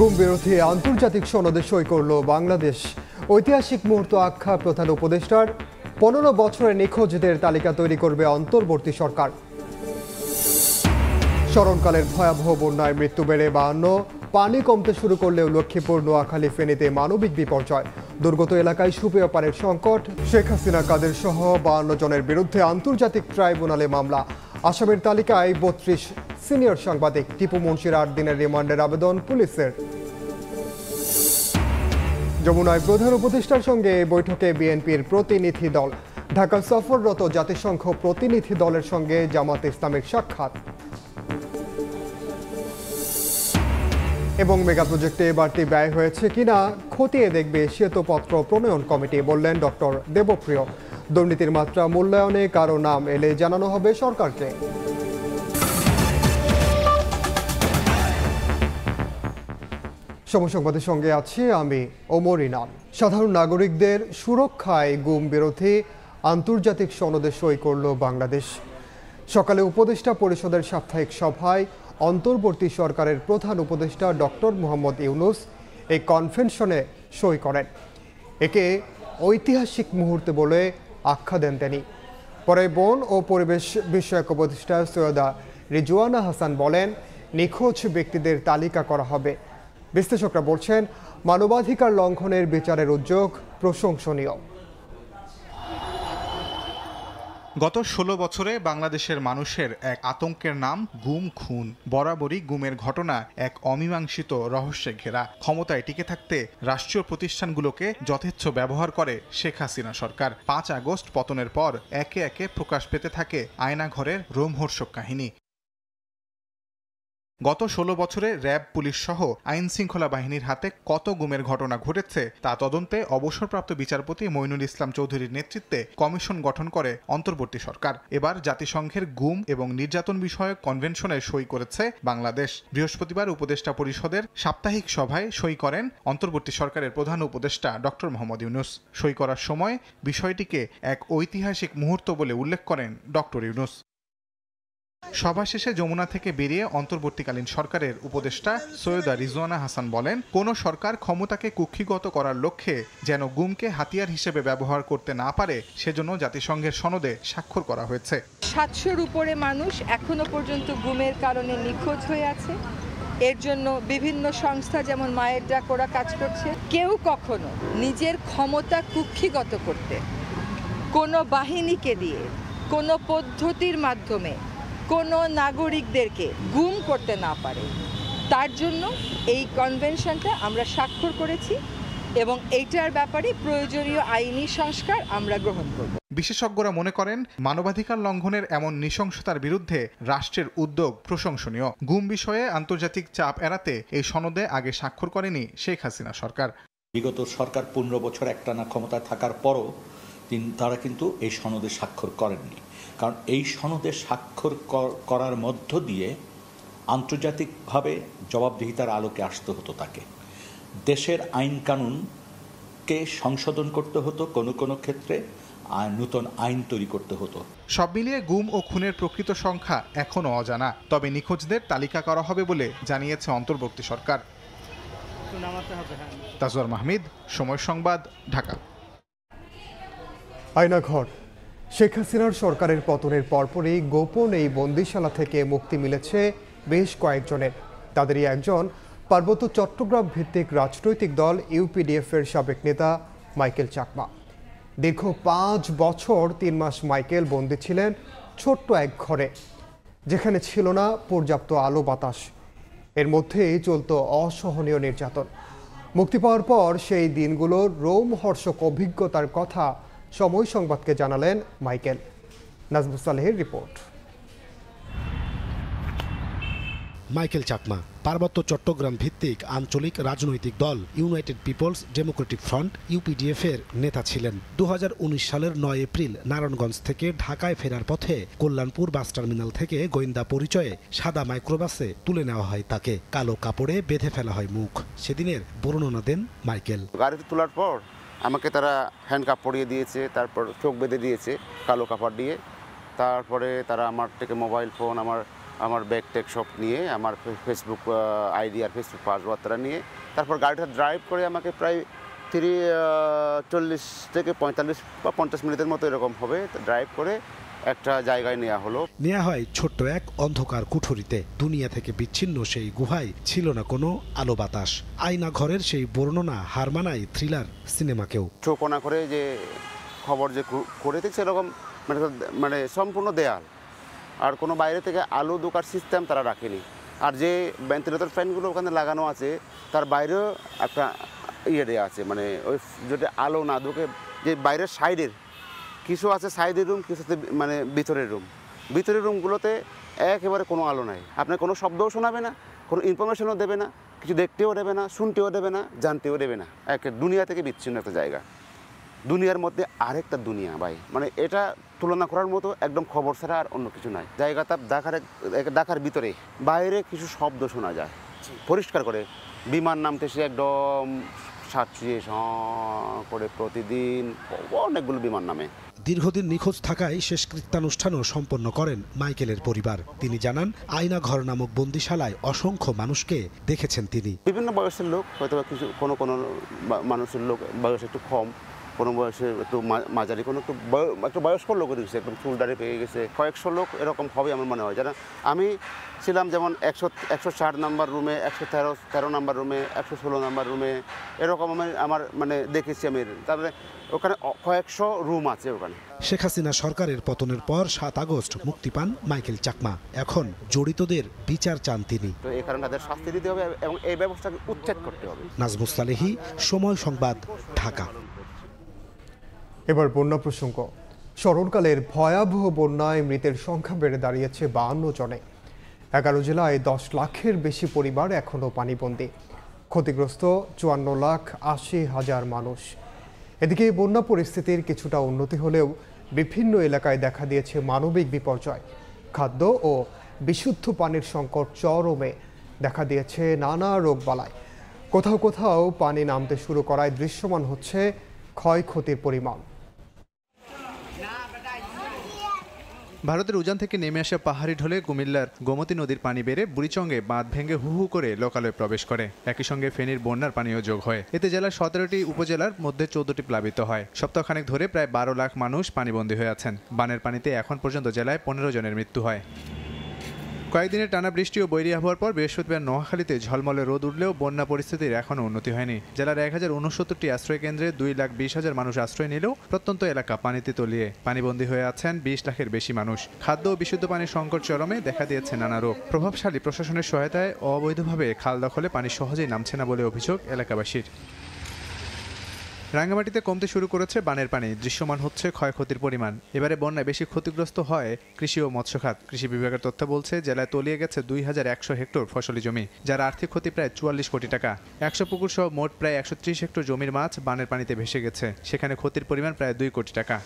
গুম বিরোধী আন্তর্জাতিক সনদে সই করল বাংলাদেশ ঐতিহাসিক মুহূর্ত আখ্যা প্রধান উপদেষ্টার পনেরো বছরে নিখোঁজদের তালিকা তৈরি করবে অন্তর্বর্তী সরকার স্মরণকালের ভয়াবহ বন্যায় মৃত্যু বেড়ে বাহান্ন পানি কমতে শুরু করলেও লক্ষ্মীপুর নোয়াখালী ফেনীতে মানবিক বিপর্যয় দুর্গত এলাকায় সুপেয় পানের সংকট শেখ হাসিনা কাদের সহ বাহান্ন জনের বিরুদ্ধে আন্তর্জাতিক ট্রাইব্যুনালে মামলা আসামের তালিকায় বত্রিশ সিনিয়র সাংবাদিক টিপু মুন্সির আট দিনের রিমান্ডের আবেদন পুলিশের যমুনায় প্রধান উপদেষ্টার সঙ্গে বৈঠকে বিএনপির প্রতিনিধি দল ঢাকা সফররত জাতিসংঘ প্রতিনিধি দলের সঙ্গে জামাত ইসলামের সাক্ষাৎ এবং মেগা প্রজেক্টে বাড়তি ব্যয় হয়েছে কিনা খতিয়ে দেখবে শ্বেতপত্র প্রণয়ন কমিটি বললেন ডক্টর দেবপ্রিয় দুর্নীতির মাত্রা মূল্যায়নে কারো নাম এলে জানানো হবে সরকারকে সমসংবাদের সঙ্গে আছি আমি ওমর ইনাম সাধারণ নাগরিকদের সুরক্ষায় গুম বিরোধী আন্তর্জাতিক সনদে সই করল বাংলাদেশ সকালে উপদেষ্টা পরিষদের সাপ্তাহিক সভায় অন্তর্বর্তী সরকারের প্রধান উপদেষ্টা ডক্টর মোহাম্মদ ইউনুস এই কনভেনশনে সই করেন একে ঐতিহাসিক মুহূর্তে বলে আখ্যা দেন তিনি পরে বন ও পরিবেশ বিষয়ক উপদেষ্টা সৈয়দা রিজুয়ানা হাসান বলেন নিখোঁজ ব্যক্তিদের তালিকা করা হবে বিশ্লেষকরা বলছেন মানবাধিকার লঙ্ঘনের বিচারের উদ্যোগ প্রশংসনীয় গত ১৬ বছরে বাংলাদেশের মানুষের এক আতঙ্কের নাম গুম খুন বরাবরই গুমের ঘটনা এক অমীমাংসিত রহস্যে ঘেরা ক্ষমতায় টিকে থাকতে রাষ্ট্রীয় প্রতিষ্ঠানগুলোকে যথেচ্ছ ব্যবহার করে শেখ হাসিনা সরকার পাঁচ আগস্ট পতনের পর একে একে প্রকাশ পেতে থাকে আয়নাঘরের রোমহর্ষক কাহিনী গত ১৬ বছরে র্যাব পুলিশ সহ আইন শৃঙ্খলা বাহিনীর হাতে কত গুমের ঘটনা ঘটেছে তা তদন্তে অবসরপ্রাপ্ত বিচারপতি মইনুল ইসলাম চৌধুরীর নেতৃত্বে কমিশন গঠন করে অন্তর্বর্তী সরকার এবার জাতিসংঘের গুম এবং নির্যাতন বিষয়ক কনভেনশনে সই করেছে বাংলাদেশ বৃহস্পতিবার উপদেষ্টা পরিষদের সাপ্তাহিক সভায় সই করেন অন্তর্বর্তী সরকারের প্রধান উপদেষ্টা ডক্টর মোহাম্মদ ইউনুস সই করার সময় বিষয়টিকে এক ঐতিহাসিক মুহূর্ত বলে উল্লেখ করেন ডক্টর ইউনুস সভা শেষে যমুনা থেকে বেরিয়ে অন্তর্বর্তীকালীন সরকারের উপদেষ্টা সৈয়দা রিজওয়ানা হাসান বলেন কোন সরকার ক্ষমতাকে কুক্ষিগত করার লক্ষ্যে যেন গুমকে হাতিয়ার হিসেবে ব্যবহার করতে না পারে সেজন্য জাতিসংঘের সনদে স্বাক্ষর করা হয়েছে সাতশোর উপরে মানুষ এখনো পর্যন্ত গুমের কারণে নিখোঁজ হয়ে আছে এর জন্য বিভিন্ন সংস্থা যেমন মায়ের ডাক কাজ করছে কেউ কখনো নিজের ক্ষমতা কুক্ষিগত করতে কোনো বাহিনীকে দিয়ে কোনো পদ্ধতির মাধ্যমে কোনো নাগরিকদেরকে গুম করতে না পারে তার জন্য এই কনভেনশনটা আমরা স্বাক্ষর করেছি এবং এইটার ব্যাপারে প্রয়োজনীয় আইনি সংস্কার আমরা গ্রহণ করব বিশেষজ্ঞরা মনে করেন মানবাধিকার লঙ্ঘনের এমন নৃশংসতার বিরুদ্ধে রাষ্ট্রের উদ্যোগ প্রশংসনীয় গুম বিষয়ে আন্তর্জাতিক চাপ এড়াতে এই সনদে আগে স্বাক্ষর করেনি শেখ হাসিনা সরকার বিগত সরকার পনেরো বছর একটানা ক্ষমতায় থাকার পরও তারা কিন্তু এই সনদে স্বাক্ষর করেননি কারণ এই সনদে স্বাক্ষর করার মধ্য দিয়ে আন্তর্জাতিকভাবে জবাবদিহিতার আলোকে আসতে হতো তাকে দেশের আইন কানুনকে সংশোধন করতে হতো কোনো কোনো ক্ষেত্রে নতুন আইন তৈরি করতে হতো সব মিলিয়ে গুম ও খুনের প্রকৃত সংখ্যা এখনও অজানা তবে নিখোঁজদের তালিকা করা হবে বলে জানিয়েছে অন্তর্বর্তী সরকার তাজওয়ার মাহমিদ সময় সংবাদ ঢাকা আয়নাঘর শেখ হাসিনার সরকারের পতনের পরপরই গোপন এই বন্দিশালা থেকে মুক্তি মিলেছে বেশ কয়েকজনের তাদেরই একজন পার্বত্য চট্টগ্রাম ভিত্তিক রাজনৈতিক দল ইউপিডিএফের সাবেক নেতা মাইকেল চাকমা দীর্ঘ পাঁচ বছর তিন মাস মাইকেল বন্দী ছিলেন ছোট্ট এক ঘরে যেখানে ছিল না পর্যাপ্ত আলো বাতাস এর মধ্যেই চলত অসহনীয় নির্যাতন মুক্তি পাওয়ার পর সেই দিনগুলোর রোমহর্ষক অভিজ্ঞতার কথা সময় সংবাদকে জানালেন মাইকেল সালেহের রিপোর্ট মাইকেল চাকমা পার্বত্য চট্টগ্রাম ভিত্তিক আঞ্চলিক রাজনৈতিক দল United Peoples Democratic Front UPDF এর নেতা ছিলেন দু সালের নয় এপ্রিল নারায়ণগঞ্জ থেকে ঢাকায় ফেরার পথে কল্যাণপুর বাস টার্মিনাল থেকে গোয়েন্দা পরিচয়ে সাদা মাইক্রোবাসে তুলে নেওয়া হয় তাকে কালো কাপড়ে বেঁধে ফেলা হয় মুখ সেদিনের বর্ণনা দেন মাইকেল গাড়িতে তোলার পর আমাকে তারা হ্যান্ডকাপ পরিয়ে দিয়েছে তারপর চোখ বেঁধে দিয়েছে কালো কাপড় দিয়ে তারপরে তারা আমার থেকে মোবাইল ফোন আমার আমার ব্যাগ ট্যাগ সব নিয়ে আমার ফেসবুক আইডি আর ফেসবুক পাসওয়ার্ড তারা নিয়ে তারপর গাড়িটা ড্রাইভ করে আমাকে প্রায় থ্রি চল্লিশ থেকে পঁয়তাল্লিশ বা পঞ্চাশ মিনিটের মতো এরকম হবে ড্রাইভ করে একটা জায়গায় নেওয়া হলো নেওয়া হয় ছোট্ট এক অন্ধকার কুঠুরিতে দুনিয়া থেকে বিচ্ছিন্ন সেই গুহায় ছিল না কোনো আলো বাতাস আয়না ঘরের সেই বর্ণনা হার মানায় থ্রিলার সিনেমাকেও চোপনা করে যে খবর যে করে দিচ্ছে সেরকম মানে মানে সম্পূর্ণ দেয়াল আর কোনো বাইরে থেকে আলো দোকার সিস্টেম তারা রাখেনি আর যে ভেন্টিলেটর ফ্যানগুলো ওখানে লাগানো আছে তার বাইরেও একটা ইয়ে দেওয়া আছে মানে ওই যেটা আলো না ঢুকে যে বাইরের সাইডের কিছু আছে সাইডের রুম কিছু আছে মানে ভিতরের রুম ভিতরের রুমগুলোতে একেবারে কোনো আলো নাই আপনার কোনো শব্দও শোনাবে না কোনো ইনফরমেশনও দেবে না কিছু দেখতেও দেবে না শুনতেও দেবে না জানতেও দেবে না এক দুনিয়া থেকে বিচ্ছিন্ন একটা জায়গা দুনিয়ার মধ্যে আরেকটা দুনিয়া ভাই মানে এটা তুলনা করার মতো একদম খবর ছাড়া আর অন্য কিছু নাই জায়গাটা দেখার দেখার ভিতরে বাইরে কিছু শব্দ শোনা যায় পরিষ্কার করে বিমান নামতে সে একদম সাতচুয়ে করে প্রতিদিন অনেকগুলো বিমান নামে দীর্ঘদিন নিখোঁজ থাকায় শেষকৃত্যানুষ্ঠানও সম্পন্ন করেন মাইকেলের পরিবার তিনি জানান আয়না ঘর নামক বন্দিশালায় অসংখ্য মানুষকে দেখেছেন তিনি বিভিন্ন বয়সের লোক হয়তো কিছু কোনো কোনো মানুষের লোক বয়স একটু কম কোনো বয়সে একটু মাঝারি কোনো একটু একটু বয়স্ক লোক গেছে একদম চুল দাঁড়িয়ে পেয়ে গেছে কয়েকশো লোক এরকম হবে আমার মনে হয় যারা আমি ছিলাম যেমন একশো একশো ষাট নাম্বার রুমে একশো তেরো তেরো নাম্বার রুমে একশো ষোলো নাম্বার রুমে এরকম আমি আমার মানে দেখেছি আমি তারপরে ওখানে কয়েকশো রুম আছে ওখানে শেখ হাসিনা সরকারের পতনের পর সাত আগস্ট মুক্তি পান মাইকেল চাকমা এখন জড়িতদের বিচার চান তিনি তো এই কারণে তাদের শাস্তি দিতে হবে এবং এই ব্যবস্থাকে উচ্ছেদ করতে হবে নাজমুস সালেহি সময় সংবাদ ঢাকা এবার বন্যা প্রসঙ্গ স্মরণকালের ভয়াবহ বন্যায় মৃতের সংখ্যা বেড়ে দাঁড়িয়েছে বাহান্ন জনে এগারো জেলায় দশ লাখের বেশি পরিবার এখনও পানিবন্দী ক্ষতিগ্রস্ত চুয়ান্ন লাখ আশি হাজার মানুষ এদিকে বন্যা পরিস্থিতির কিছুটা উন্নতি হলেও বিভিন্ন এলাকায় দেখা দিয়েছে মানবিক বিপর্যয় খাদ্য ও বিশুদ্ধ পানির সংকট চরমে দেখা দিয়েছে নানা বালায় কোথাও কোথাও পানি নামতে শুরু করায় দৃশ্যমান হচ্ছে ক্ষয়ক্ষতির পরিমাণ ভারতের উজান থেকে নেমে আসা পাহাড়ি ঢলে কুমিল্লার গোমতী নদীর পানি বেড়ে বুড়িচঙ্গে বাঁধ ভেঙে হু হু করে লোকালয়ে প্রবেশ করে একই সঙ্গে ফেনীর বন্যার পানিও যোগ হয় এতে জেলার সতেরোটি উপজেলার মধ্যে চৌদ্দটি প্লাবিত হয় সপ্তাহখানেক ধরে প্রায় বারো লাখ মানুষ পানিবন্দী হয়ে আছেন বানের পানিতে এখন পর্যন্ত জেলায় পনেরো জনের মৃত্যু হয় কয়েকদিনের টানা বৃষ্টি ও বৈরী আবহাওয়ার পর বৃহস্পতিবার নোয়াখালীতে ঝলমলে রোদ উঠলেও বন্যা পরিস্থিতির এখনও উন্নতি হয়নি জেলার এক হাজার উনসত্তরটি আশ্রয়কেন্দ্রে দুই লাখ বিশ হাজার মানুষ আশ্রয় নিলেও প্রত্যন্ত এলাকা পানিতে তলিয়ে পানিবন্দী হয়ে আছেন বিশ লাখের বেশি মানুষ খাদ্য ও বিশুদ্ধ পানির সংকট চরমে দেখা দিয়েছে নানা রোগ প্রভাবশালী প্রশাসনের সহায়তায় অবৈধভাবে খাল দখলে পানি সহজেই নামছে না বলে অভিযোগ এলাকাবাসীর রাঙ্গামাটিতে কমতে শুরু করেছে বানের পানি দৃশ্যমান হচ্ছে ক্ষয়ক্ষতির পরিমাণ এবারে বন্যায় বেশি ক্ষতিগ্রস্ত হয় কৃষি ও মৎস্য খাত কৃষি বিভাগের তথ্য বলছে জেলায় তলিয়ে গেছে দুই হাজার একশো হেক্টর ফসলি জমি যার আর্থিক ক্ষতি প্রায় চুয়াল্লিশ কোটি টাকা একশো পুকুর সহ মোট প্রায় একশো হেক্টর জমির মাছ বানের পানিতে ভেসে গেছে সেখানে ক্ষতির পরিমাণ প্রায় দুই কোটি টাকা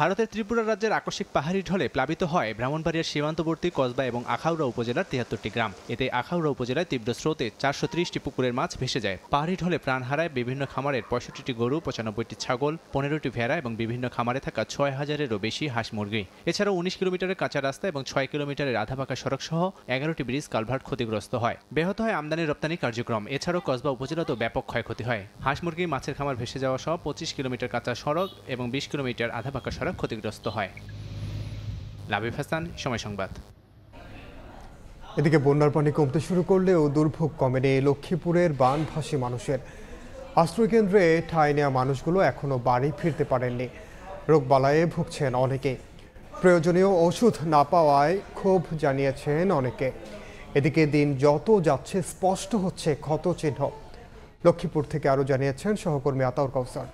ভারতের ত্রিপুরা রাজ্যের আকস্মিক পাহাড়ি ঢলে প্লাবিত হয় ব্রাহ্মণবাড়িয়ার সীমান্তবর্তী কসবা এবং আখাউড়া উপজেলার তিয়াত্তরটি গ্রাম এতে আখাউড়া উপজেলায় তীব্র স্রোতে চারশো ত্রিশটি পুকুরের মাছ ভেসে যায় পাহাড়ি ঢলে প্রাণ হারায় বিভিন্ন খামারের পঁয়ষট্টিটি গরু পঁচানব্বইটি ছাগল পনেরোটি ভেড়া এবং বিভিন্ন খামারে থাকা ছয় হাজারেরও বেশি হাঁস মুরগি এছাড়াও উনিশ কিলোমিটারের কাঁচা রাস্তা এবং ছয় কিলোমিটারের আধাপাকা সড়ক সহ এগারোটি ব্রিজ কালভার্ট ক্ষতিগ্রস্ত হয় ব্যাহত হয় আমদানি রপ্তানি কার্যক্রম এছাড়াও কসবা উপজেলাতেও ব্যাপক ক্ষয়ক্ষতি হয় হাঁস মুরগি মাছের খামার ভেসে যাওয়া সহ পঁচিশ কিলোমিটার কাঁচা সড়ক এবং বিশ কিলোমিটার আধাপাকা সড়ক ক্ষতিগ্রস্ত হয় লাভিফ হাসান সময় সংবাদ এদিকে বন্যার পানি কমতে শুরু করলেও দুর্ভোগ কমেনি লক্ষ্মীপুরের বানভাসী মানুষের আশ্রয়কেন্দ্রে ঠাঁই নেওয়া মানুষগুলো এখনও বাড়ি ফিরতে পারেননি রোগবালায়ে ভুগছেন অনেকে প্রয়োজনীয় ওষুধ না পাওয়ায় ক্ষোভ জানিয়েছেন অনেকে এদিকে দিন যত যাচ্ছে স্পষ্ট হচ্ছে ক্ষত চিহ্ন লক্ষ্মীপুর থেকে আরও জানিয়েছেন সহকর্মী আতাউর কৌসার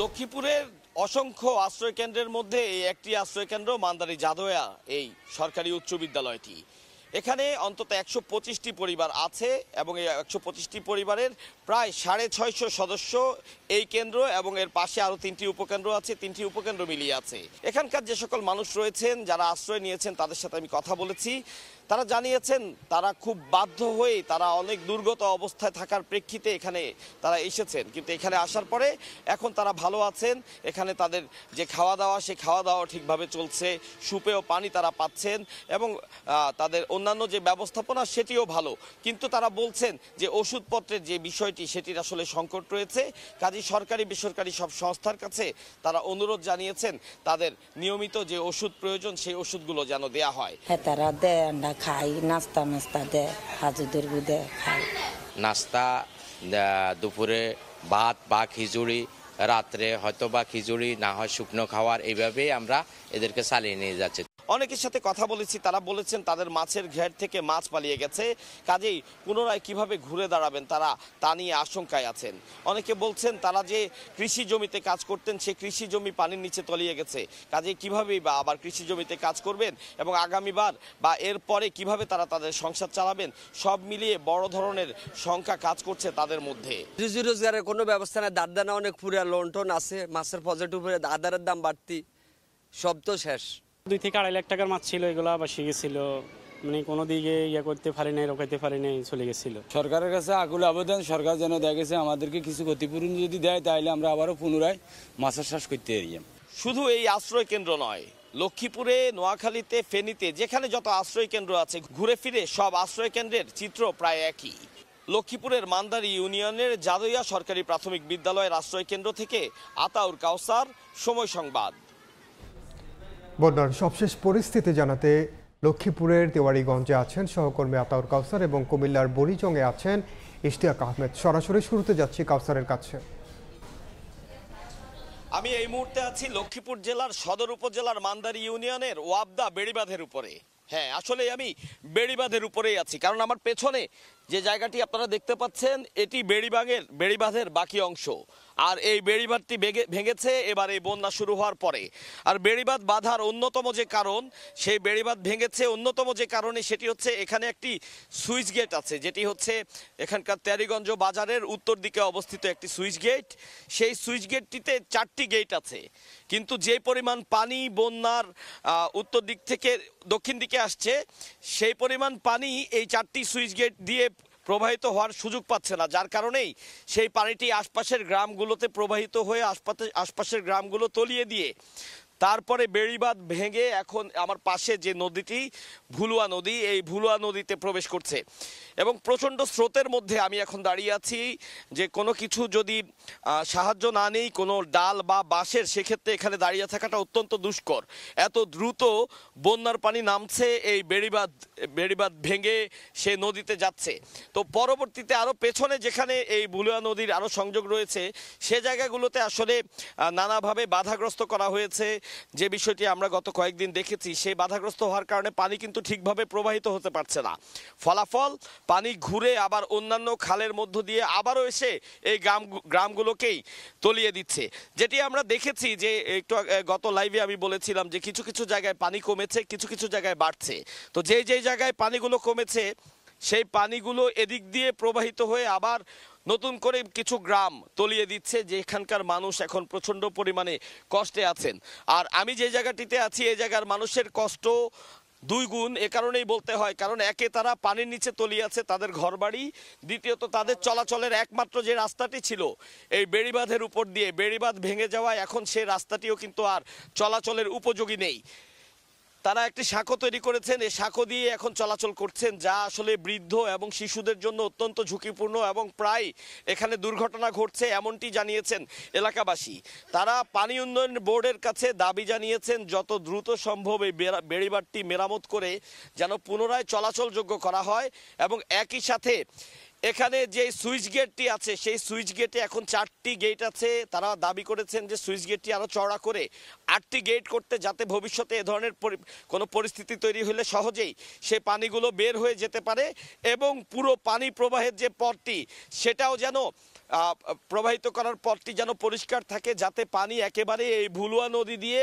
লক্ষ্মীপুরের অসংখ্য আশ্রয়কেন্দ্রের মধ্যে এই একটি আশ্রয়কেন্দ্র মান্দারি জাদোয়া এই সরকারি উচ্চ বিদ্যালয়টি এখানে অন্তত একশো পঁচিশটি পরিবার আছে এবং এই একশো পঁচিশটি পরিবারের প্রায় সাড়ে ছয়শো সদস্য এই কেন্দ্র এবং এর পাশে আরও তিনটি উপকেন্দ্র আছে তিনটি উপকেন্দ্র মিলিয়ে আছে এখানকার যে সকল মানুষ রয়েছেন যারা আশ্রয় নিয়েছেন তাদের সাথে আমি কথা বলেছি তারা জানিয়েছেন তারা খুব বাধ্য হয়ে তারা অনেক দুর্গত অবস্থায় থাকার প্রেক্ষিতে এখানে তারা এসেছেন কিন্তু এখানে আসার পরে এখন তারা ভালো আছেন এখানে তাদের যে খাওয়া দাওয়া সে খাওয়া দাওয়া ঠিকভাবে চলছে সুপেয় পানি তারা পাচ্ছেন এবং তাদের অন্যান্য যে ব্যবস্থাপনা সেটিও ভালো কিন্তু তারা বলছেন যে ওষুধপত্রের যে বিষয়টি সেটির আসলে সংকট রয়েছে কাজী সরকারি বেসরকারি সব সংস্থার কাছে তারা অনুরোধ জানিয়েছেন তাদের নিয়মিত যে ওষুধ প্রয়োজন সেই ওষুধগুলো যেন দেয়া হয় হ্যাঁ তারা দেয় খাই নাস্তা নাস্তা দেয় হাজুদের দেয় খাই নাস্তা দুপুরে ভাত বা খিচুড়ি রাত্রে হয়তো বা খিচুড়ি না হয় শুকনো খাওয়ার এইভাবেই আমরা এদেরকে চালিয়ে নিয়ে যাচ্ছি অনেকের সাথে কথা বলেছি তারা বলেছেন তাদের মাছের ঘের থেকে মাছ পালিয়ে গেছে কাজেই পুনরায় কিভাবে ঘুরে দাঁড়াবেন তারা তা নিয়ে আশঙ্কায় আছেন অনেকে বলছেন তারা যে কৃষি জমিতে কাজ করতেন সে কৃষি জমি পানির নিচে তলিয়ে গেছে কাজে কিভাবেই বা আবার কৃষি জমিতে কাজ করবেন এবং আগামীবার বা এরপরে কিভাবে তারা তাদের সংসার চালাবেন সব মিলিয়ে বড় ধরনের সংখ্যা কাজ করছে তাদের মধ্যে কৃষি রোজগারের কোনো ব্যবস্থা নেই দাদানা অনেক পুরা লন্ঠন আছে মাছের পজিটিভ হয়ে দাদারের দাম বাড়তি সব তো শেষ দুই থেকে আড়াই লাখ টাকার মাছ ছিল এগুলো আবাসী গেছিল মানে কোনো দিকে ইয়ে করতে পারি নাই রোকাইতে পারি নাই চলে গেছিল সরকারের কাছে আগুল আবেদন সরকার যেন দেখেছে আমাদেরকে কিছু ক্ষতিপূরণ যদি দেয় তাহলে আমরা আবারও পুনরায় মাছের শ্বাস করতে এরিয়ে শুধু এই আশ্রয় কেন্দ্র নয় লক্ষ্মীপুরে নোয়াখালীতে ফেনীতে যেখানে যত আশ্রয় কেন্দ্র আছে ঘুরে ফিরে সব আশ্রয় কেন্দ্রের চিত্র প্রায় একই লক্ষ্মীপুরের মান্দারি ইউনিয়নের জাদইয়া সরকারি প্রাথমিক বিদ্যালয়ের আশ্রয় কেন্দ্র থেকে আতাউর কাউসার সময় সংবাদ বন্যার সবশেষ পরিস্থিতি জানাতে লক্ষ্মীপুরের তেওয়ারিগঞ্জে আছেন সহকর্মী আতাউর কাউসার এবং কুমিল্লার বরিচংয়ে আছেন ইশতিয়াক আহমেদ সরাসরি শুরুতে যাচ্ছি কাউসারের কাছে আমি এই মুহূর্তে আছি লক্ষ্মীপুর জেলার সদর উপজেলার মান্দারি ইউনিয়নের ওয়াবদা বেড়িবাঁধের উপরে হ্যাঁ আসলে আমি বেড়িবাঁধের উপরেই আছি কারণ আমার পেছনে যে জায়গাটি আপনারা দেখতে পাচ্ছেন এটি বেড়িবাগের বেড়িবাঁধের বাকি অংশ আর এই বেড়িবাঁধটি ভেঙেছে এবার এই বন্যা শুরু হওয়ার পরে আর বেড়িবাঁধ বাঁধার অন্যতম যে কারণ সেই বেড়িবাঁধ ভেঙেছে অন্যতম যে কারণে সেটি হচ্ছে এখানে একটি সুইচ গেট আছে যেটি হচ্ছে এখানকার ত্যারিগঞ্জ বাজারের উত্তর দিকে অবস্থিত একটি সুইচ গেট সেই সুইচ গেটটিতে চারটি গেট আছে কিন্তু যে পরিমাণ পানি বন্যার উত্তর দিক থেকে দক্ষিণ দিকে আসছে সেই পরিমাণ পানি এই চারটি সুইচ গেট দিয়ে প্রবাহিত হওয়ার সুযোগ পাচ্ছে না যার কারণেই সেই পানিটি আশপাশের গ্রামগুলোতে প্রবাহিত হয়ে আশপাশে আশপাশের গ্রামগুলো তলিয়ে দিয়ে তারপরে বেড়িবাঁধ ভেঙে এখন আমার পাশে যে নদীটি ভুলুয়া নদী এই ভুলুয়া নদীতে প্রবেশ করছে এবং প্রচণ্ড স্রোতের মধ্যে আমি এখন দাঁড়িয়ে আছি যে কোনো কিছু যদি সাহায্য না নেই কোনো ডাল বা বাঁশের সেক্ষেত্রে এখানে দাঁড়িয়ে থাকাটা অত্যন্ত দুষ্কর এত দ্রুত বন্যার পানি নামছে এই বেড়িবাঁধ বেড়িবাঁধ ভেঙে সে নদীতে যাচ্ছে তো পরবর্তীতে আরও পেছনে যেখানে এই ভুলুয়া নদীর আরও সংযোগ রয়েছে সে জায়গাগুলোতে আসলে নানাভাবে বাধাগ্রস্ত করা হয়েছে যে বিষয়টি আমরা গত কয়েকদিন দেখেছি সেই বাধাগ্রস্ত হওয়ার কারণে পানি কিন্তু ঠিকভাবে প্রবাহিত হতে পারছে না ফলাফল পানি ঘুরে আবার অন্যান্য খালের মধ্য দিয়ে আবারও এসে এই গ্রাম গ্রামগুলোকেই তলিয়ে দিচ্ছে যেটি আমরা দেখেছি যে একটু গত লাইভে আমি বলেছিলাম যে কিছু কিছু জায়গায় পানি কমেছে কিছু কিছু জায়গায় বাড়ছে তো যেই যেই জায়গায় পানিগুলো কমেছে সেই পানিগুলো এদিক দিয়ে প্রবাহিত হয়ে আবার নতুন করে কিছু গ্রাম তলিয়ে দিচ্ছে যেখানকার মানুষ এখন প্রচণ্ড পরিমাণে কষ্টে আছেন আর আমি যে জায়গাটিতে আছি এই জায়গার মানুষের কষ্ট দুই গুণ এ কারণেই বলতে হয় কারণ একে তারা পানির নিচে তলিয়ে আছে তাদের ঘরবাড়ি দ্বিতীয়ত তাদের চলাচলের একমাত্র যে রাস্তাটি ছিল এই বেড়িবাঁধের উপর দিয়ে বেড়িবাঁধ ভেঙে যাওয়ায় এখন সে রাস্তাটিও কিন্তু আর চলাচলের উপযোগী নেই তারা একটি শাঁখো তৈরি করেছেন এই শাঁখো দিয়ে এখন চলাচল করছেন যা আসলে বৃদ্ধ এবং শিশুদের জন্য অত্যন্ত ঝুঁকিপূর্ণ এবং প্রায় এখানে দুর্ঘটনা ঘটছে এমনটি জানিয়েছেন এলাকাবাসী তারা পানি উন্নয়ন বোর্ডের কাছে দাবি জানিয়েছেন যত দ্রুত সম্ভব এই বেড়িবারটি মেরামত করে যেন পুনরায় চলাচলযোগ্য করা হয় এবং একই সাথে এখানে যে সুইচ গেটটি আছে সেই সুইচ গেটে এখন চারটি গেট আছে তারা দাবি করেছেন যে সুইচ গেটটি আরও চড়া করে আটটি গেট করতে যাতে ভবিষ্যতে এ ধরনের কোনো পরিস্থিতি তৈরি হলে সহজেই সে পানিগুলো বের হয়ে যেতে পারে এবং পুরো পানি প্রবাহের যে পথটি সেটাও যেন প্রবাহিত করার পথটি যেন পরিষ্কার থাকে যাতে পানি একেবারে এই ভুলুয়া নদী দিয়ে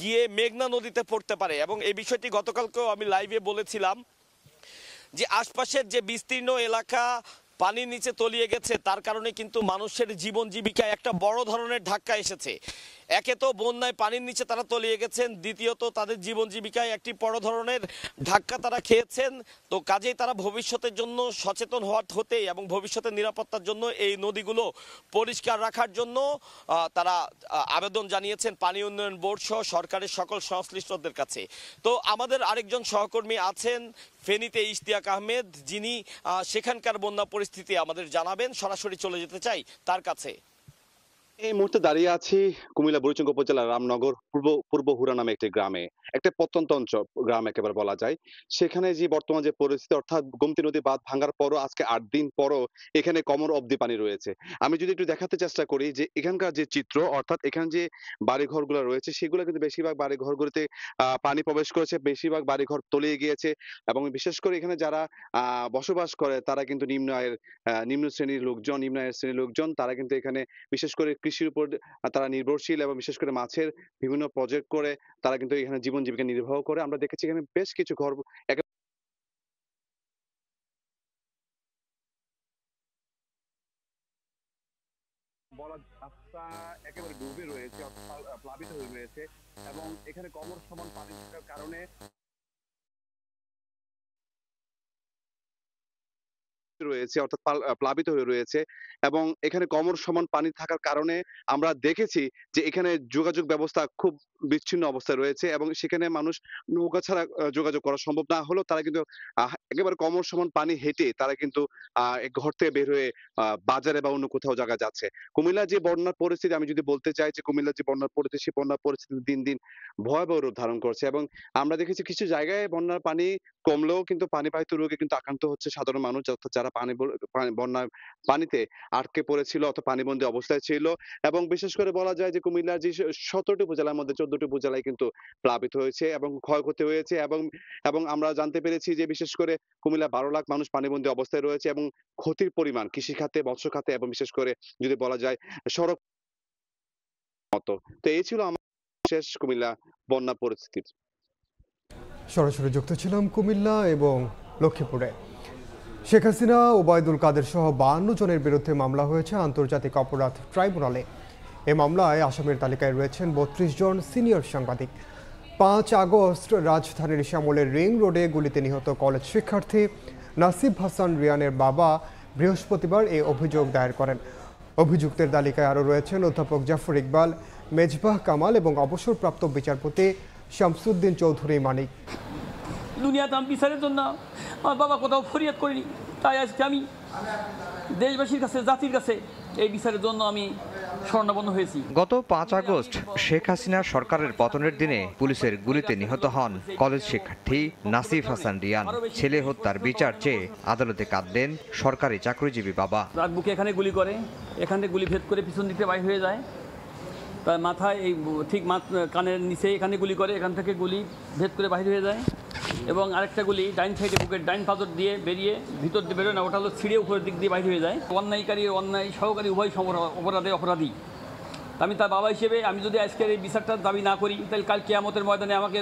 গিয়ে মেঘনা নদীতে পড়তে পারে এবং এই বিষয়টি গতকালকেও আমি লাইভে বলেছিলাম যে আশপাশের যে বিস্তীর্ণ এলাকা পানির নিচে তলিয়ে গেছে তার কারণে কিন্তু মানুষের জীবন জীবিকায় একটা বড় ধরনের ধাক্কা এসেছে একে তো বন্যায় পানির নিচে তারা তলিয়ে গেছেন দ্বিতীয়ত তাদের জীবন জীবিকায় একটি বড় ধরনের ধাক্কা তারা খেয়েছেন তো কাজেই তারা ভবিষ্যতের জন্য সচেতন হওয়ার হতে এবং ভবিষ্যতের নিরাপত্তার জন্য এই নদীগুলো পরিষ্কার রাখার জন্য তারা আবেদন জানিয়েছেন পানি উন্নয়ন বোর্ড সহ সরকারের সকল সংশ্লিষ্টদের কাছে তো আমাদের আরেকজন সহকর্মী আছেন ফেনীতে ইশতিয়াক আহমেদ যিনি সেখানকার বন্যা পরিস্থিতি আমাদের জানাবেন সরাসরি চলে যেতে চাই তার কাছে এই মুহূর্তে দাঁড়িয়ে আছি কুমিল্লা বুড়িচঙ্গ উপজেলার রামনগর পূর্ব পূর্ব হুরা নামে একটি গ্রামে একটা প্রত্যন্ত অঞ্চল গ্রাম একেবারে বলা যায় সেখানে যে বর্তমান যে পরিস্থিতি অর্থাৎ গোমতী নদী বাঁধ ভাঙার পরও আজকে আট দিন পরও এখানে কমর অবধি পানি রয়েছে আমি যদি একটু দেখাতে চেষ্টা করি যে এখানকার যে চিত্র অর্থাৎ এখানে যে বাড়িঘরগুলো রয়েছে সেগুলো কিন্তু বেশিরভাগ বাড়িঘরগুলোতে পানি প্রবেশ করেছে বেশিরভাগ বাড়িঘর তলিয়ে গিয়েছে এবং বিশেষ করে এখানে যারা বসবাস করে তারা কিন্তু নিম্ন আয়ের নিম্ন শ্রেণীর লোকজন নিম্ন আয়ের শ্রেণীর লোকজন তারা কিন্তু এখানে বিশেষ করে কৃষির উপর তারা নির্ভরশীল এবং বিশেষ করে মাছের বিভিন্ন প্রজেক্ট করে তারা কিন্তু এখানে জীবন জীবিকা নির্বাহ করে আমরা দেখেছি এখানে বেশ কিছু ঘর একেবারে ডুবে রয়েছে প্লাবিত হয়ে রয়েছে এবং এখানে কমর সমান পানি কারণে রয়েছে অর্থাৎ প্লাবিত হয়ে রয়েছে এবং এখানে কমর সমান পানি থাকার কারণে আমরা দেখেছি যে এখানে যোগাযোগ ব্যবস্থা খুব বিচ্ছিন্ন অবস্থায় রয়েছে এবং সেখানে মানুষ নৌকা ছাড়া যোগাযোগ করা সম্ভব না হলেও তারা কিন্তু একেবারে কমর সমান পানি হেঁটে তারা কিন্তু ঘর থেকে বের হয়ে বাজারে বা অন্য কোথাও জায়গা যাচ্ছে কুমিল্লা যে বন্যার পরিস্থিতি আমি যদি বলতে চাই যে কুমিল্লা যে বন্যার পরিস্থিতি সেই বন্যার পরিস্থিতি দিন দিন ভয়াবহ রূপ ধারণ করছে এবং আমরা দেখেছি কিছু জায়গায় বন্যার পানি কমলেও কিন্তু পানি পানিবাহিত রোগে কিন্তু আক্রান্ত হচ্ছে সাধারণ মানুষ অর্থাৎ যারা পানি বন্যার পানিতে আটকে পড়েছিল অথবা পানিবন্দী অবস্থায় ছিল এবং বিশেষ করে বলা যায় যে কুমিল্লার যে সতেরোটি উপজেলার মধ্যে চোদ্দটি উপজেলায় কিন্তু প্লাবিত হয়েছে এবং ক্ষয়ক্ষতি হয়েছে এবং এবং আমরা জানতে পেরেছি যে বিশেষ করে কুমিল্লা বারো লাখ মানুষ পানিবন্দী অবস্থায় রয়েছে এবং ক্ষতির পরিমাণ কৃষি খাতে মৎস্য খাতে এবং বিশেষ করে যদি বলা যায় সড়ক মতো তো এই ছিল আমার শেষ কুমিল্লা বন্যা পরিস্থিতির সরাসরি যুক্ত ছিলাম কুমিল্লা এবং লক্ষ্মীপুরে শেখ হাসিনা ওবায়দুল কাদের সহ বান্ন জনের বিরুদ্ধে মামলা হয়েছে আন্তর্জাতিক অপরাধ ট্রাইব্যুনালে এ মামলায় আসামের তালিকায় রয়েছেন বত্রিশ জন সিনিয়র সাংবাদিক পাঁচ আগস্ট রাজধানীর শ্যামলের রিং রোডে গুলিতে নিহত কলেজ শিক্ষার্থী নাসিব হাসান রিয়ানের বাবা বৃহস্পতিবার এই অভিযোগ দায়ের করেন অভিযুক্তের তালিকায় আরও রয়েছেন অধ্যাপক জাফর ইকবাল মেজবাহ কামাল এবং অবসরপ্রাপ্ত বিচারপতি শামসুদ্দিন চৌধুরী মানিক দুনিয়া দাম বিচারের জন্য আমার বাবা কোথাও ফরিয়াদ করিনি তাই আজকে আমি দেশবাসীর কাছে জাতির কাছে এই বিচারের জন্য আমি স্বর্ণবন্ধ হয়েছি গত পাঁচ আগস্ট শেখ হাসিনা সরকারের পতনের দিনে পুলিশের গুলিতে নিহত হন কলেজ শিক্ষার্থী নাসিফ হাসান রিয়ান ছেলে হত্যার বিচার চেয়ে আদালতে কাঁদলেন সরকারি চাকরিজীবী বাবা রাগবুকে এখানে গুলি করে এখানে গুলি ভেদ করে পিছন দিকে বাই হয়ে যায় তার মাথায় এই ঠিক কানের নিচে এখানে গুলি করে এখান থেকে গুলি ভেদ করে বাহির হয়ে যায় এবং আরেকটা গুলি ডাইন সাইডে বুকের ডাইন পাথর দিয়ে বেরিয়ে ভিতর দিয়ে বেরোয় না ওটা হলো ছিঁড়ে উপরের দিক দিয়ে বাইরে হয়ে যায় অন্যায়কারী অন্যায় সহকারী উভয় অপরাধে অপরাধী আমি তার বাবা হিসেবে আমি যদি আজকের এই বিচারটার দাবি না করি তাহলে কাল কেয়ামতের ময়দানে আমাকে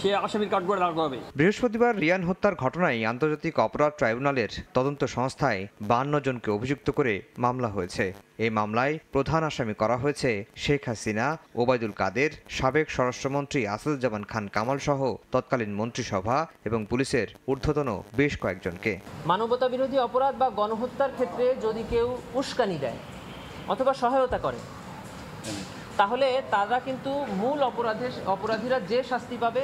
সে আসামির কাঠগড়ে দাঁড় করাবে বৃহস্পতিবার রিয়ান হত্যার ঘটনায় আন্তর্জাতিক অপরাধ ট্রাইব্যুনালের তদন্ত সংস্থায় বান্ন জনকে অভিযুক্ত করে মামলা হয়েছে এই মামলায় প্রধান আসামি করা হয়েছে শেখ হাসিনা ওবায়দুল কাদের সাবেক স্বরাষ্ট্রমন্ত্রী আসাদুজ্জামান খান কামাল সহ তৎকালীন মন্ত্রিসভা এবং পুলিশের ঊর্ধ্বতন বেশ কয়েকজনকে মানবতা বিরোধী অপরাধ বা গণহত্যার ক্ষেত্রে যদি কেউ উস্কানি দেয় অথবা সহায়তা করে তাহলে তারা কিন্তু মূল অপরাধের অপরাধীরা যে শাস্তি পাবে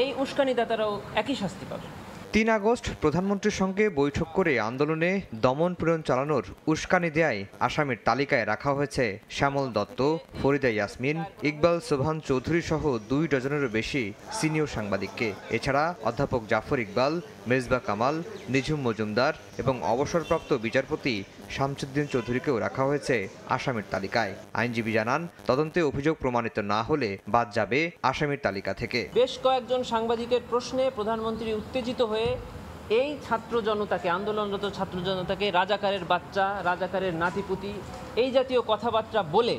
এই উস্কানিদাতারাও একই শাস্তি পাবে তিন আগস্ট প্রধানমন্ত্রীর সঙ্গে বৈঠক করে আন্দোলনে দমন পূরণ চালানোর উস্কানি দেয় আসামির তালিকায় রাখা হয়েছে শ্যামল দত্ত ফরিদা ইয়াসমিন ইকবাল সোভান চৌধুরী সহ দুই ডজনেরও বেশি সিনিয়র সাংবাদিককে এছাড়া অধ্যাপক জাফর ইকবাল মেজবা কামাল নিঝুম মজুমদার এবং অবসরপ্রাপ্ত বিচারপতি শামসুদ্দিন চৌধুরীকেও রাখা হয়েছে আসামির তালিকায় আইনজীবী জানান তদন্তে অভিযোগ প্রমাণিত না হলে বাদ যাবে আসামির তালিকা থেকে বেশ কয়েকজন সাংবাদিকের প্রশ্নে প্রধানমন্ত্রী উত্তেজিত হয়ে এই ছাত্র জনতাকে আন্দোলনরত ছাত্র জনতাকে রাজাকারের বাচ্চা রাজাকারের নাতিপুতি এই জাতীয় কথাবার্তা বলে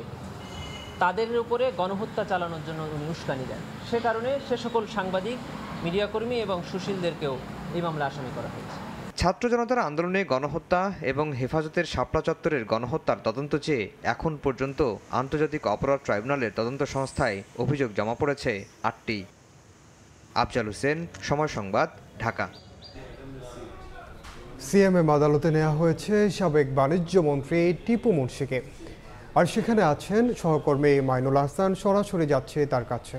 তাদের উপরে গণহত্যা চালানোর জন্য উনি উস্কানি দেন সে কারণে সে সকল সাংবাদিক মিডিয়াকর্মী এবং সুশীলদেরকেও এই মামলা আসামি করা হয়েছে ছাত্র জনতার আন্দোলনে গণহত্যা এবং হেফাজতের শাপলা চত্বরের গণহত্যার তদন্ত চেয়ে এখন পর্যন্ত আন্তর্জাতিক অপরাধ ট্রাইব্যুনালের তদন্ত সংস্থায় অভিযোগ জমা পড়েছে আটটি আফজাল হোসেন সময় সংবাদ ঢাকা সিএমএম আদালতে নেওয়া হয়েছে সাবেক বাণিজ্য মন্ত্রী টিপু মুন্সিকে আর সেখানে আছেন সহকর্মী মাইনুল হাসান সরাসরি যাচ্ছে তার কাছে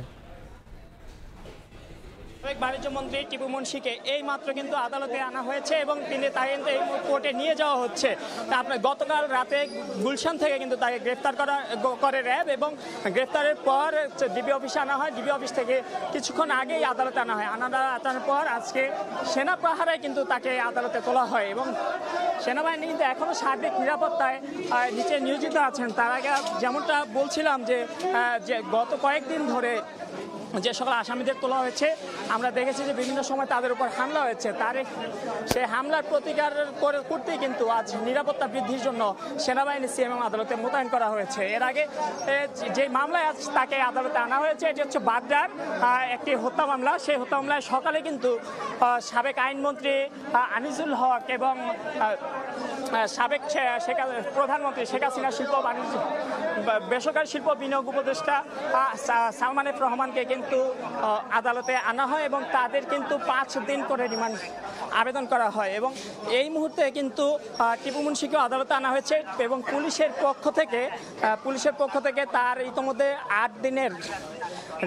বাণিজ্য মন্ত্রী টিপু মুন্সিকে এই মাত্র কিন্তু আদালতে আনা হয়েছে এবং তিনি তাকে কিন্তু এই কোর্টে নিয়ে যাওয়া হচ্ছে তা আপনার গতকাল রাতে গুলশান থেকে কিন্তু তাকে গ্রেফতার করা করে র্যাব এবং গ্রেফতারের পর ডিবি অফিসে আনা হয় ডিবি অফিস থেকে কিছুক্ষণ আগেই আদালতে আনা হয় আনা আনার পর আজকে সেনা পাহারায় কিন্তু তাকে আদালতে তোলা হয় এবং সেনাবাহিনী কিন্তু এখনও সার্বিক নিরাপত্তায় নিচে নিয়োজিত আছেন তার আগে যেমনটা বলছিলাম যে গত কয়েকদিন ধরে যে সকল আসামিদের তোলা হয়েছে আমরা দেখেছি যে বিভিন্ন সময় তাদের উপর হামলা হয়েছে তার সেই হামলার প্রতিকার করতেই কিন্তু আজ নিরাপত্তা বৃদ্ধির জন্য সেনাবাহিনী সিএমএম আদালতে মোতায়েন করা হয়েছে এর আগে যে মামলায় আজ তাকে আদালতে আনা হয়েছে এটি হচ্ছে বাড্ডার একটি হত্যা মামলা সেই হত্যা মামলায় সকালে কিন্তু সাবেক আইনমন্ত্রী আনিসুল হক এবং সাবেক প্রধানমন্ত্রী শেখ হাসিনা শিল্প বাণিজ্য বেসরকারি শিল্প বিনিয়োগ উপদেষ্টা সালমানেফ রহমানকে কিন্তু আদালতে আনা হয় এবং তাদের কিন্তু পাঁচ দিন করে রিমান্ড আবেদন করা হয় এবং এই মুহূর্তে কিন্তু টিপু মুন্সিকে আদালতে আনা হয়েছে এবং পুলিশের পক্ষ থেকে পুলিশের পক্ষ থেকে তার ইতোমধ্যে আট দিনের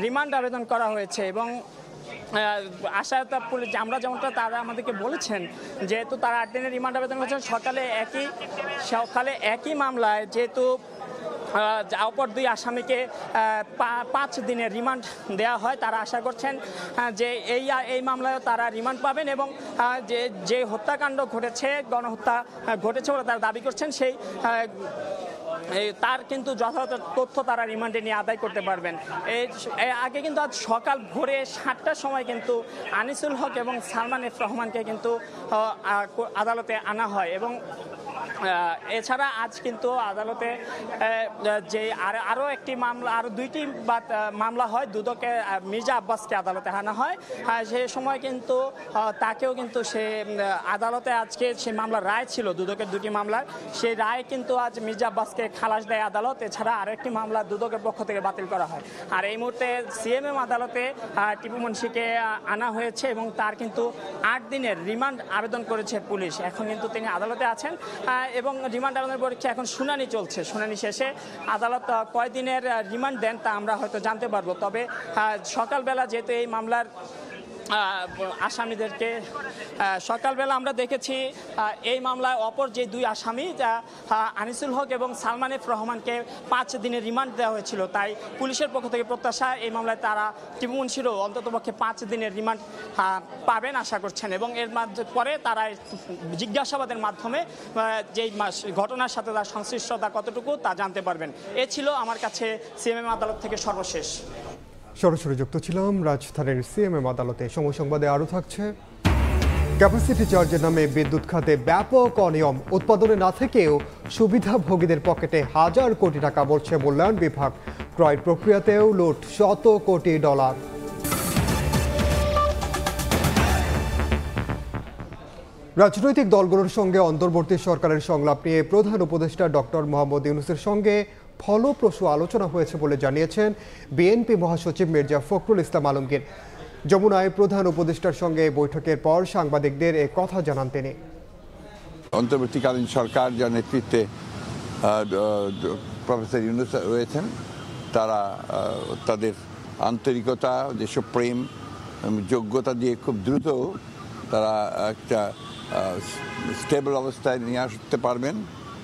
রিমান্ড আবেদন করা হয়েছে এবং আশায়তা পুলিশ আমরা যেমনটা তারা আমাদেরকে বলেছেন যেহেতু তারা আট দিনের রিমান্ড আবেদন করেছেন সকালে একই সকালে একই মামলায় যেহেতু অপর দুই আসামিকে পাঁচ দিনের রিমান্ড দেওয়া হয় তারা আশা করছেন যে এই এই মামলায় তারা রিমান্ড পাবেন এবং যে যে হত্যাকাণ্ড ঘটেছে গণহত্যা ঘটেছে বলে তারা দাবি করছেন সেই তার কিন্তু যথাযথ তথ্য তারা রিমান্ডে নিয়ে আদায় করতে পারবেন আগে কিন্তু আজ সকাল ভোরে সাতটার সময় কিন্তু আনিসুল হক এবং সালমান এফ রহমানকে কিন্তু আদালতে আনা হয় এবং এছাড়া আজ কিন্তু আদালতে যে আর আরও একটি মামলা আরও দুইটি মামলা হয় দুদকে মির্জা আব্বাসকে আদালতে আনা হয় হ্যাঁ, সে সময় কিন্তু তাকেও কিন্তু সে আদালতে আজকে সে মামলার রায় ছিল দুদকের দুটি মামলার সেই রায় কিন্তু আজ মির্জা আব্বাসকে খালাস দেয় আদালত এছাড়া আরেকটি মামলা দুদকের পক্ষ থেকে বাতিল করা হয় আর এই মুহূর্তে সিএমএম আদালতে টিপু মুন্সিকে আনা হয়েছে এবং তার কিন্তু আট দিনের রিমান্ড আবেদন করেছে পুলিশ এখন কিন্তু তিনি আদালতে আছেন এবং রিমান্ড আবেদনের পরীক্ষা এখন শুনানি চলছে শুনানি শেষে আদালত কয়দিনের রিমান্ড দেন তা আমরা হয়তো জানতে পারবো তবে সকালবেলা যেহেতু এই মামলার আসামিদেরকে সকালবেলা আমরা দেখেছি এই মামলায় অপর যে দুই আসামি আনিসুল হক এবং সালমান এফ রহমানকে পাঁচ দিনের রিমান্ড দেওয়া হয়েছিল তাই পুলিশের পক্ষ থেকে প্রত্যাশা এই মামলায় তারা টিপু মুন্সিরও অন্ততপক্ষে পাঁচ দিনের রিমান্ড পাবেন আশা করছেন এবং এর পরে তারা জিজ্ঞাসাবাদের মাধ্যমে যেই ঘটনার সাথে তার সংশ্লিষ্টতা কতটুকু তা জানতে পারবেন এ ছিল আমার কাছে সিএমএম আদালত থেকে সর্বশেষ সরাসরি যুক্ত ছিলাম রাজধানীর সিএমএম আদালতে সময় সংবাদে আরও থাকছে ক্যাপাসিটি চার্জের নামে বিদ্যুৎ খাতে ব্যাপক অনিয়ম উৎপাদনে না থেকেও সুবিধাভোগীদের পকেটে হাজার কোটি টাকা বলছে মূল্যায়ন বিভাগ ক্রয় প্রক্রিয়াতেও লুট শত কোটি ডলার রাজনৈতিক দলগুলোর সঙ্গে অন্তর্বর্তী সরকারের সংলাপ নিয়ে প্রধান উপদেষ্টা ডক্টর মোহাম্মদ ইউনুসের সঙ্গে ফলপ্রসূ আলোচনা হয়েছে বলে জানিয়েছেন বিএনপি মহাসচিব মির্জা ফখরুল ইসলাম আলমগীর যমুনায় প্রধান উপদেষ্টার সঙ্গে বৈঠকের পর সাংবাদিকদের এ কথা জানান তিনি অন্তর্বর্তীকালীন সরকার যার নেতৃত্বে প্রফেসর ইউনুস রয়েছেন তারা তাদের আন্তরিকতা যেসব প্রেম যোগ্যতা দিয়ে খুব দ্রুত তারা একটা স্টেবল অবস্থায় নিয়ে আসতে পারবেন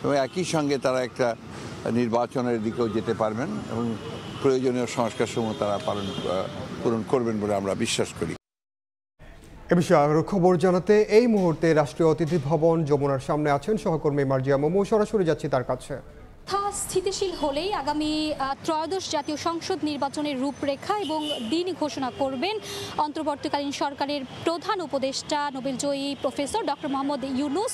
এবং একই সঙ্গে তারা একটা নির্বাচনের দিকেও যেতে পারবেন এবং প্রয়োজনীয় সংস্কারসমূহ তারা পালন পূরণ করবেন বলে আমরা বিশ্বাস করি এ বিষয়ে আরও খবর জানাতে এই মুহূর্তে রাষ্ট্রীয় অতিথি ভবন যমুনার সামনে আছেন সহকর্মী মার্জিয়া মোমো সরাসরি যাচ্ছি তার কাছে অবস্থা স্থিতিশীল হলেই আগামী ত্রয়োদশ জাতীয় সংসদ নির্বাচনের রূপরেখা এবং দিন ঘোষণা করবেন অন্তর্বর্তীকালীন সরকারের প্রধান উপদেষ্টা নোবেলজয়ী প্রফেসর ডক্টর মোহাম্মদ ইউনুস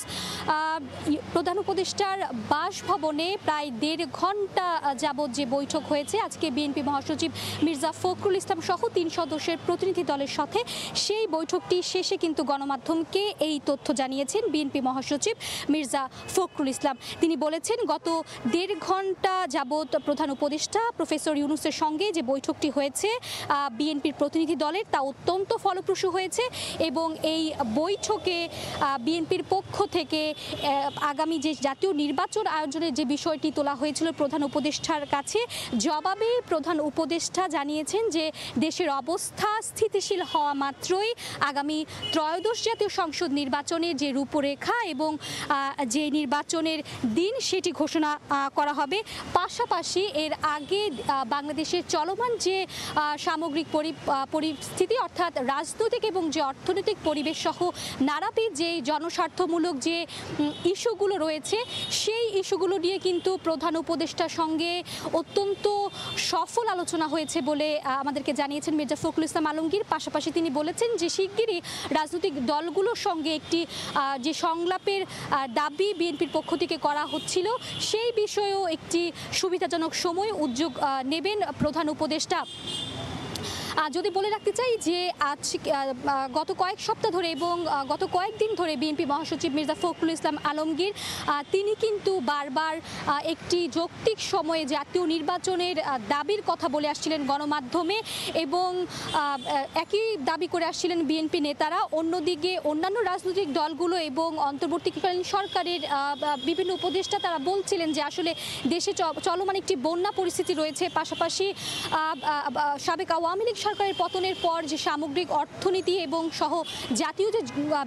প্রধান উপদেষ্টার বাসভবনে প্রায় দেড় ঘন্টা যাবৎ যে বৈঠক হয়েছে আজকে বিএনপি মহাসচিব মির্জা ফখরুল ইসলাম সহ তিন সদস্যের প্রতিনিধি দলের সাথে সেই বৈঠকটি শেষে কিন্তু গণমাধ্যমকে এই তথ্য জানিয়েছেন বিএনপি মহাসচিব মির্জা ফখরুল ইসলাম তিনি বলেছেন গত দেড় দেড় ঘন্টা যাবৎ প্রধান উপদেষ্টা প্রফেসর ইউনুসের সঙ্গে যে বৈঠকটি হয়েছে বিএনপির প্রতিনিধি দলের তা অত্যন্ত ফলপ্রসূ হয়েছে এবং এই বৈঠকে বিএনপির পক্ষ থেকে আগামী যে জাতীয় নির্বাচন আয়োজনের যে বিষয়টি তোলা হয়েছিল প্রধান উপদেষ্টার কাছে জবাবে প্রধান উপদেষ্টা জানিয়েছেন যে দেশের অবস্থা স্থিতিশীল হওয়া মাত্রই আগামী ত্রয়োদশ জাতীয় সংসদ নির্বাচনের যে রূপরেখা এবং যে নির্বাচনের দিন সেটি ঘোষণা করা হবে পাশাপাশি এর আগে বাংলাদেশের চলমান যে সামগ্রিক পরিস্থিতি অর্থাৎ রাজনৈতিক এবং যে অর্থনৈতিক পরিবেশ সহ নানাবি যে জনস্বার্থমূলক যে ইস্যুগুলো রয়েছে সেই ইস্যুগুলো নিয়ে কিন্তু প্রধান উপদেষ্টার সঙ্গে অত্যন্ত সফল আলোচনা হয়েছে বলে আমাদেরকে জানিয়েছেন মির্জা ফখরুল ইসলাম আলমগীর পাশাপাশি তিনি বলেছেন যে শিগগিরই রাজনৈতিক দলগুলোর সঙ্গে একটি যে সংলাপের দাবি বিএনপির পক্ষ থেকে করা হচ্ছিল সেই বিষয়ে নিশ্চয়ও একটি সুবিধাজনক সময় উদ্যোগ নেবেন প্রধান উপদেষ্টা যদি বলে রাখতে চাই যে আজ গত কয়েক সপ্তাহ ধরে এবং গত কয়েকদিন ধরে বিএনপি মহাসচিব মির্জা ফখরুল ইসলাম আলমগীর তিনি কিন্তু বারবার একটি যৌক্তিক সময়ে জাতীয় নির্বাচনের দাবির কথা বলে আসছিলেন গণমাধ্যমে এবং একই দাবি করে আসছিলেন বিএনপি নেতারা অন্যদিকে অন্যান্য রাজনৈতিক দলগুলো এবং অন্তর্বর্তীকালীন সরকারের বিভিন্ন উপদেষ্টা তারা বলছিলেন যে আসলে দেশে চলমান একটি বন্যা পরিস্থিতি রয়েছে পাশাপাশি সাবেক আওয়ামী লীগ সরকারের পতনের পর যে সামগ্রিক অর্থনীতি এবং সহ জাতীয় যে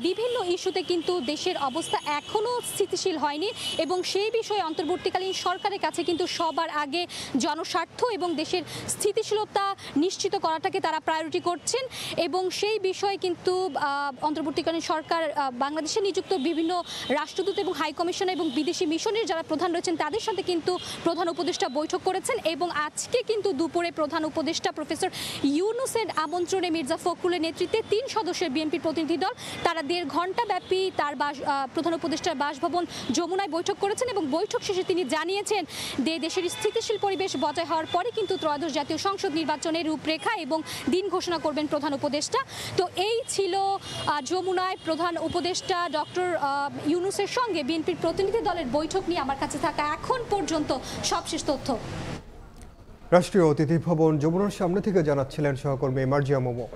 বিভিন্ন ইস্যুতে কিন্তু দেশের অবস্থা এখনও স্থিতিশীল হয়নি এবং সেই বিষয়ে অন্তর্বর্তীকালীন সরকারের কাছে কিন্তু সবার আগে জনস্বার্থ এবং দেশের স্থিতিশীলতা নিশ্চিত করাটাকে তারা প্রায়োরিটি করছেন এবং সেই বিষয়ে কিন্তু অন্তর্বর্তীকালীন সরকার বাংলাদেশে নিযুক্ত বিভিন্ন রাষ্ট্রদূত এবং হাইকমিশনার এবং বিদেশি মিশনের যারা প্রধান রয়েছেন তাদের সাথে কিন্তু প্রধান উপদেষ্টা বৈঠক করেছেন এবং আজকে কিন্তু দুপুরে প্রধান উপদেষ্টা প্রফেসর ইউ ইউনুসের আমন্ত্রণে মির্জা ফখরুলের নেতৃত্বে তিন সদস্যের বিএনপির প্রতিনিধি দল তারা দেড় ঘন্টা ব্যাপী তার বাস প্রধান উপদেষ্টার বাসভবন যমুনায় বৈঠক করেছেন এবং বৈঠক শেষে তিনি জানিয়েছেন যে দেশের স্থিতিশীল পরিবেশ বজায় হওয়ার পরে কিন্তু ত্রয়োদশ জাতীয় সংসদ নির্বাচনের রূপরেখা এবং দিন ঘোষণা করবেন প্রধান উপদেষ্টা তো এই ছিল যমুনায় প্রধান উপদেষ্টা ডক্টর ইউনুসের সঙ্গে বিএনপির প্রতিনিধি দলের বৈঠক নিয়ে আমার কাছে থাকা এখন পর্যন্ত সবশেষ তথ্য রাষ্ট্রীয় অতিথি ভবন যমুনার সামনে থেকে জানাচ্ছিলেন সহকর্মী মার্জিয়া মোমো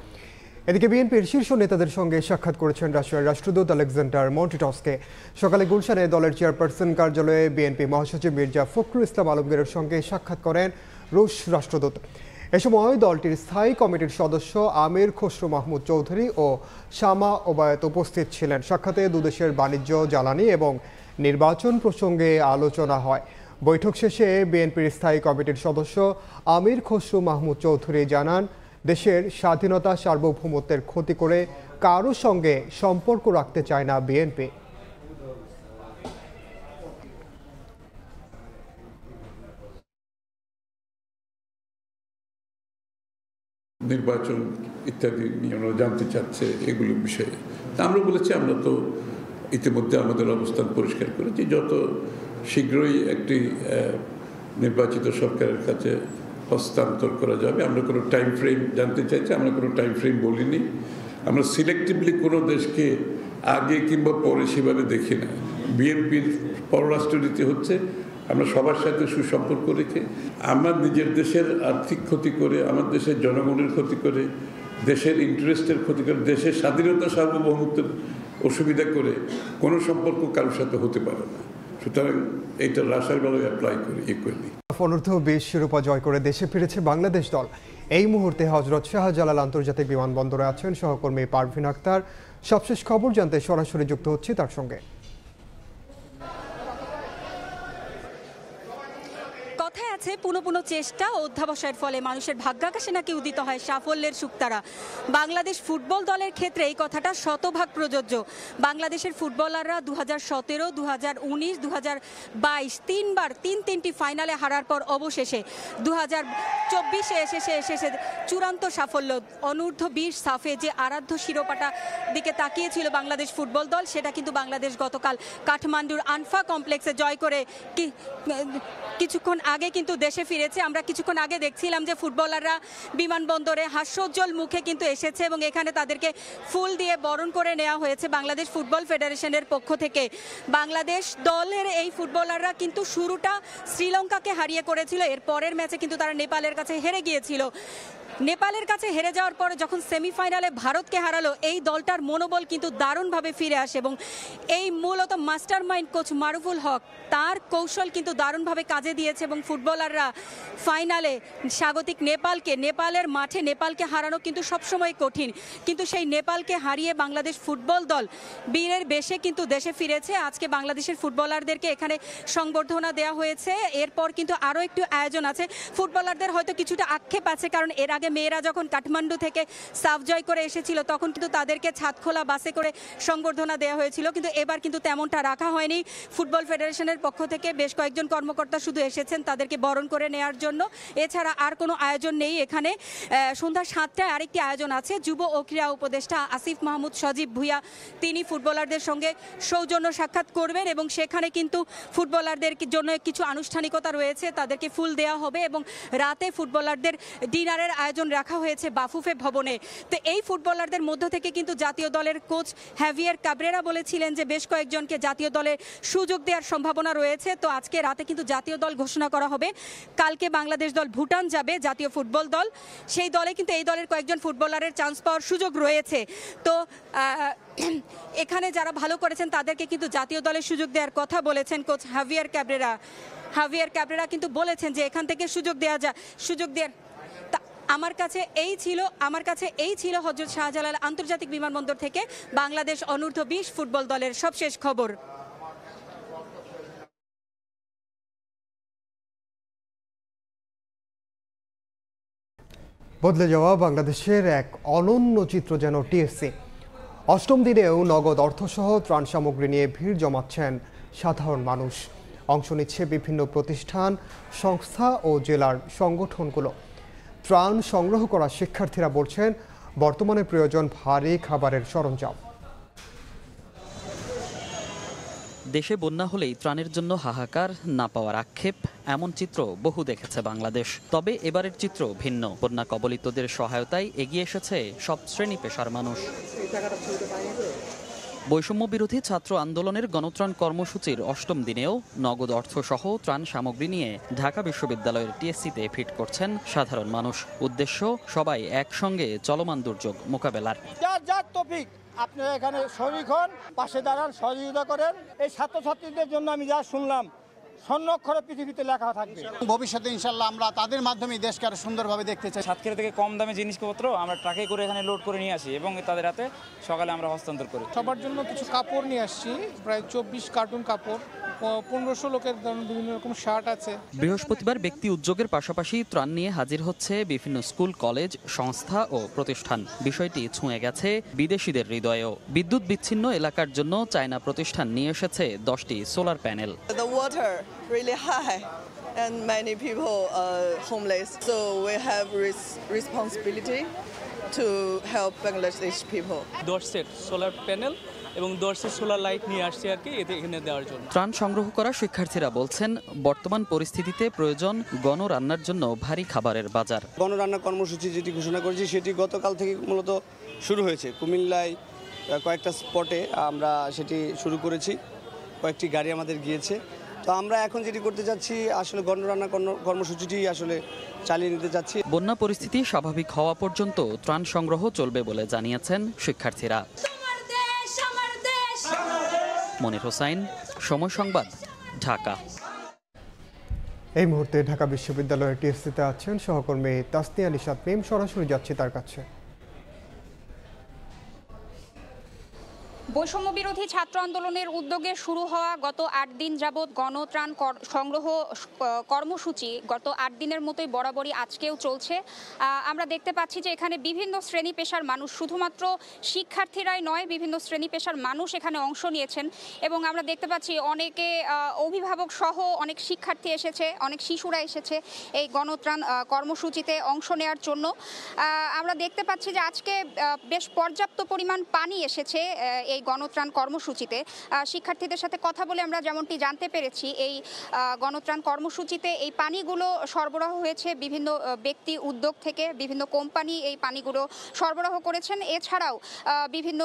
এদিকে বিএনপির শীর্ষ নেতাদের সঙ্গে সাক্ষাৎ করেছেন রাশিয়ার রাষ্ট্রদূত আলেকজান্ডার মন্টিটসকে সকালে গুলশানে দলের চেয়ারপারসন কার্যালয়ে বিএনপি মহাসচিব মির্জা ফখরুল ইসলাম আলমগীরের সঙ্গে সাক্ষাৎ করেন রুশ রাষ্ট্রদূত এ সময় দলটির স্থায়ী কমিটির সদস্য আমির খসরু মাহমুদ চৌধুরী ও শামা ওবায়ত উপস্থিত ছিলেন সাক্ষাতে দুদেশের বাণিজ্য জ্বালানি এবং নির্বাচন প্রসঙ্গে আলোচনা হয় বৈঠক শেষে বিএনপির স্থায়ী কমিটির সদস্য আমির খসরু মাহমুদ চৌধুরী জানান দেশের স্বাধীনতা সার্বভৌমত্বের ক্ষতি করে কারো সঙ্গে সম্পর্ক রাখতে চায় না বিএনপি নির্বাচন ইত্যাদি নিয়ে ওনারা জানতে চাচ্ছে এগুলো বিষয়ে আমরা বলেছি আমরা তো ইতিমধ্যে আমাদের অবস্থান পরিষ্কার করেছি যত শীঘ্রই একটি নির্বাচিত সরকারের কাছে হস্তান্তর করা যাবে আমরা কোনো টাইম ফ্রেম জানতে চাইছি আমরা কোনো টাইম ফ্রেম বলিনি আমরা সিলেক্টিভলি কোনো দেশকে আগে কিংবা পরে সেভাবে দেখি না বিএনপির পররাষ্ট্রনীতি হচ্ছে আমরা সবার সাথে সুসম্পর্ক রেখে আমার নিজের দেশের আর্থিক ক্ষতি করে আমার দেশের জনগণের ক্ষতি করে দেশের ইন্টারেস্টের ক্ষতি করে দেশের স্বাধীনতা সার্বভৌমত্বের অসুবিধা করে কোনো সম্পর্ক কারোর সাথে হতে পারে না সুতরাং এইটা রাশার বেলায় অ্যাপ্লাই করি ইকুয়ালি অনূর্ধ্ব বিশ শিরোপা জয় করে দেশে ফিরেছে বাংলাদেশ দল এই মুহূর্তে হজরত শাহজালাল আন্তর্জাতিক বিমানবন্দরে আছেন সহকর্মী পারভিন আক্তার সবশেষ খবর জানতে সরাসরি যুক্ত হচ্ছে তার সঙ্গে আছে পুনঃ পুনঃ চেষ্টা ও অধ্যাবসায়ের ফলে মানুষের ভাগ্যাকাশে নাকি উদিত হয় সাফল্যের সুক্তারা বাংলাদেশ ফুটবল দলের ক্ষেত্রে এই কথাটা শতভাগ প্রযোজ্য বাংলাদেশের ফুটবলাররা দু হাজার সতেরো দু হাজার উনিশ দু হাজার বাইশ তিনবার তিন তিনটি ফাইনালে হারার পর অবশেষে দু হাজার চব্বিশে এসেছে এসেছে চূড়ান্ত সাফল্য অনূর্ধ্ব বিশ সাফে যে আরাধ্য শিরোপাটা দিকে তাকিয়েছিল বাংলাদেশ ফুটবল দল সেটা কিন্তু বাংলাদেশ গতকাল কাঠমান্ডুর আনফা কমপ্লেক্সে জয় করে কিছুক্ষণ আগে কিন্তু দেশে ফিরেছে আমরা কিছুক্ষণ আগে দেখছিলাম যে ফুটবলাররা বিমানবন্দরে হাস্যোজ্জ্বল মুখে কিন্তু এসেছে এবং এখানে তাদেরকে ফুল দিয়ে বরণ করে নেওয়া হয়েছে বাংলাদেশ ফুটবল ফেডারেশনের পক্ষ থেকে বাংলাদেশ দলের এই ফুটবলাররা কিন্তু শুরুটা শ্রীলঙ্কাকে হারিয়ে করেছিল এর পরের ম্যাচে কিন্তু তারা নেপালের কাছে হেরে গিয়েছিল নেপালের কাছে হেরে যাওয়ার পরে যখন সেমিফাইনালে ভারতকে হারালো এই দলটার মনোবল কিন্তু দারুণভাবে ফিরে আসে এবং এই মূলত master mind coach Maruful Haque তার কৌশল কিন্তু দারুণভাবে কাজে দিয়েছে এবং ফুটবলাররা ফাইনালে স্বাগতিক নেপালকে নেপালের মাঠে নেপালকে হারানো কিন্তু সবসময় কঠিন কিন্তু সেই নেপালকে হারিয়ে বাংলাদেশ ফুটবল দল বীরের বেশে কিন্তু দেশে ফিরেছে আজকে বাংলাদেশের ফুটবলারদেরকে এখানে সংবর্ধনা দেওয়া হয়েছে এরপর কিন্তু আরও একটু আয়োজন আছে ফুটবলারদের হয়তো কিছুটা আক্ষেপ আছে কারণ এর আগে আগে মেয়েরা যখন কাঠমান্ডু থেকে সাফজয় করে এসেছিল তখন কিন্তু তাদেরকে ছাদখোলা বাসে করে সংবর্ধনা দেওয়া হয়েছিল কিন্তু এবার কিন্তু তেমনটা রাখা হয়নি ফুটবল ফেডারেশনের পক্ষ থেকে বেশ কয়েকজন কর্মকর্তা শুধু এসেছেন তাদেরকে বরণ করে নেয়ার জন্য এছাড়া আর কোনো আয়োজন নেই এখানে সন্ধ্যা সাতটায় আরেকটি আয়োজন আছে যুব ও ক্রীড়া উপদেষ্টা আসিফ মাহমুদ সজীব ভুইয়া তিনি ফুটবলারদের সঙ্গে সৌজন্য সাক্ষাৎ করবেন এবং সেখানে কিন্তু ফুটবলারদের জন্য কিছু আনুষ্ঠানিকতা রয়েছে তাদেরকে ফুল দেওয়া হবে এবং রাতে ফুটবলারদের ডিনারের আয়োজন আয়োজন রাখা হয়েছে বাফুফে ভবনে তো এই ফুটবলারদের মধ্য থেকে কিন্তু জাতীয় দলের কোচ হ্যাভিয়ার কাবরেরা বলেছিলেন যে বেশ কয়েকজনকে জাতীয় দলে সুযোগ দেওয়ার সম্ভাবনা রয়েছে তো আজকে রাতে কিন্তু জাতীয় দল ঘোষণা করা হবে কালকে বাংলাদেশ দল ভুটান যাবে জাতীয় ফুটবল দল সেই দলে কিন্তু এই দলের কয়েকজন ফুটবলারের চান্স পাওয়ার সুযোগ রয়েছে তো এখানে যারা ভালো করেছেন তাদেরকে কিন্তু জাতীয় দলের সুযোগ দেওয়ার কথা বলেছেন coach Javier Cabrera Javier Cabrera কিন্তু বলেছেন যে এখান থেকে সুযোগ দেওয়া যায় সুযোগ দেওয়ার আমার কাছে এই ছিল আমার কাছে এই ছিল হজরত শাহজালাল আন্তর্জাতিক বিমানবন্দর থেকে বাংলাদেশ অনূর্ধ্ব বিশ ফুটবল দলের সবশেষ খবর বদলে যাওয়া বাংলাদেশের এক অনন্য চিত্র যেন টিএসসি অষ্টম দিনেও নগদ অর্থসহ ত্রাণ সামগ্রী নিয়ে ভিড় জমাচ্ছেন সাধারণ মানুষ অংশ নিচ্ছে বিভিন্ন প্রতিষ্ঠান সংস্থা ও জেলার সংগঠনগুলো ত্রাণ সংগ্রহ করা শিক্ষার্থীরা বলছেন বর্তমানে প্রয়োজন ভারী খাবারের সরঞ্জাম দেশে বন্যা হলেই ত্রাণের জন্য হাহাকার না পাওয়ার আক্ষেপ এমন চিত্র বহু দেখেছে বাংলাদেশ তবে এবারের চিত্র ভিন্ন বন্যা কবলিতদের সহায়তায় এগিয়ে এসেছে সব শ্রেণী পেশার মানুষ বৈষম্য বিরোধী ছাত্র আন্দোলনের গণত্রাণ কর্মসূচির অষ্টম দিনেও নগদ অর্থ সহ ত্রাণ সামগ্রী নিয়ে ঢাকা বিশ্ববিদ্যালয়ের টিএসসিতে ফিট করছেন সাধারণ মানুষ উদ্দেশ্য সবাই একসঙ্গে চলমান দুর্যোগ মোকাবেলার আপনি এখানে শরীর হন পাশে দাঁড়ান সহযোগিতা করেন এই ছাত্রছাত্রীদের জন্য আমি যা শুনলাম স্বর্ণক্ষরে পৃথিবীতে লেখা থাকবে ভবিষ্যতে ইনশাল্লাহ আমরা তাদের মাধ্যমে দেশকে আরো সুন্দরভাবে দেখতে চাই সাতক্ষীরা থেকে কম দামে জিনিসপত্র আমরা ট্রাকে করে এখানে লোড করে নিয়ে আসি এবং তাদের হাতে সকালে আমরা হস্তান্তর করি সবার জন্য কিছু কাপড় নিয়ে আসছি প্রায় চব্বিশ কার্টুন কাপড় পনেরোশো লোকের বিভিন্ন রকম শার্ট আছে বৃহস্পতিবার ব্যক্তি উদ্যোগের পাশাপাশি ত্রাণ নিয়ে হাজির হচ্ছে বিভিন্ন স্কুল কলেজ সংস্থা ও প্রতিষ্ঠান বিষয়টি ছুঁয়ে গেছে বিদেশিদের হৃদয়েও বিদ্যুৎ বিচ্ছিন্ন এলাকার জন্য চায়না প্রতিষ্ঠান নিয়ে এসেছে দশটি solar panel and many people are homeless so we have res responsibility to help bangladesh people. 10 set solar panel এবং দর্শক সোলার লাইট নিয়ে আসছে আর কি এতে এখানে দেওয়ার জন্য ত্রাণ সংগ্রহ করা শিক্ষার্থীরা বলছেন বর্তমান পরিস্থিতিতে প্রয়োজন গণরান্নার জন্য ভারী খাবারের বাজার রান্না কর্মসূচি যেটি ঘোষণা করেছি সেটি গতকাল থেকে মূলত শুরু হয়েছে কুমিল্লায় কয়েকটা স্পটে আমরা সেটি শুরু করেছি কয়েকটি গাড়ি আমাদের গিয়েছে তো আমরা এখন যেটি করতে যাচ্ছি আসলে গণরান্না কর্মসূচিটি আসলে চালিয়ে নিতে যাচ্ছি বন্যা পরিস্থিতি স্বাভাবিক হওয়া পর্যন্ত ত্রাণ সংগ্রহ চলবে বলে জানিয়েছেন শিক্ষার্থীরা মনির হোসাইন সময় সংবাদ ঢাকা এই মুহূর্তে ঢাকা বিশ্ববিদ্যালয়ের টিএসসিতে আছেন সহকর্মী তাসনি আলী প্রেম সরাসরি যাচ্ছে তার কাছে বৈষম্য বিরোধী ছাত্র আন্দোলনের উদ্যোগে শুরু হওয়া গত আট দিন যাবৎ গণত্রাণ সংগ্রহ কর্মসূচি গত আট দিনের মতোই বরাবরই আজকেও চলছে আমরা দেখতে পাচ্ছি যে এখানে বিভিন্ন শ্রেণী পেশার মানুষ শুধুমাত্র শিক্ষার্থীরাই নয় বিভিন্ন শ্রেণী পেশার মানুষ এখানে অংশ নিয়েছেন এবং আমরা দেখতে পাচ্ছি অনেকে অভিভাবক সহ অনেক শিক্ষার্থী এসেছে অনেক শিশুরা এসেছে এই গণত্রাণ কর্মসূচিতে অংশ নেওয়ার জন্য আমরা দেখতে পাচ্ছি যে আজকে বেশ পর্যাপ্ত পরিমাণ পানি এসেছে এই গণত্রাণ কর্মসূচিতে শিক্ষার্থীদের সাথে কথা বলে আমরা যেমনটি জানতে পেরেছি এই গণত্রাণ কর্মসূচিতে এই পানিগুলো সরবরাহ হয়েছে বিভিন্ন ব্যক্তি উদ্যোগ থেকে বিভিন্ন কোম্পানি এই পানিগুলো সরবরাহ করেছেন এছাড়াও বিভিন্ন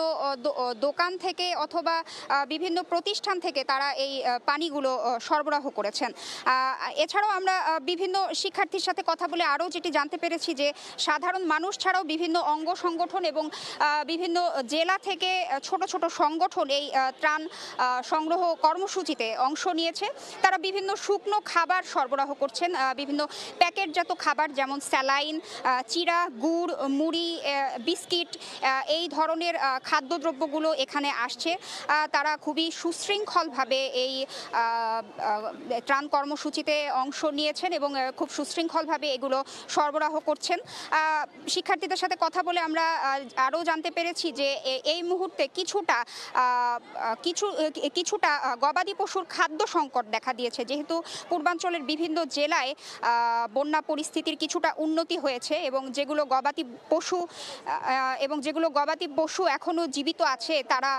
দোকান থেকে অথবা বিভিন্ন প্রতিষ্ঠান থেকে তারা এই পানিগুলো সরবরাহ করেছেন এছাড়াও আমরা বিভিন্ন শিক্ষার্থীর সাথে কথা বলে আরও যেটি জানতে পেরেছি যে সাধারণ মানুষ ছাড়াও বিভিন্ন অঙ্গ সংগঠন এবং বিভিন্ন জেলা থেকে ছোট ছোট ছোট সংগঠন এই ত্রাণ সংগ্রহ কর্মসূচিতে অংশ নিয়েছে তারা বিভিন্ন শুকনো খাবার সরবরাহ করছেন বিভিন্ন প্যাকেটজাত খাবার যেমন স্যালাইন চিরা গুড় মুড়ি বিস্কিট এই ধরনের খাদ্যদ্রব্যগুলো এখানে আসছে তারা খুবই সুশৃঙ্খলভাবে এই ত্রাণ কর্মসূচিতে অংশ নিয়েছেন এবং খুব সুশৃঙ্খলভাবে এগুলো সরবরাহ করছেন শিক্ষার্থীদের সাথে কথা বলে আমরা আরও জানতে পেরেছি যে এই মুহূর্তে কিছু কিছুটা কিছু কিছুটা গবাদি পশুর খাদ্য সংকট দেখা দিয়েছে যেহেতু পূর্বাঞ্চলের বিভিন্ন জেলায় বন্যা পরিস্থিতির কিছুটা উন্নতি হয়েছে এবং যেগুলো গবাদি পশু এবং যেগুলো গবাদি পশু এখনও জীবিত আছে তারা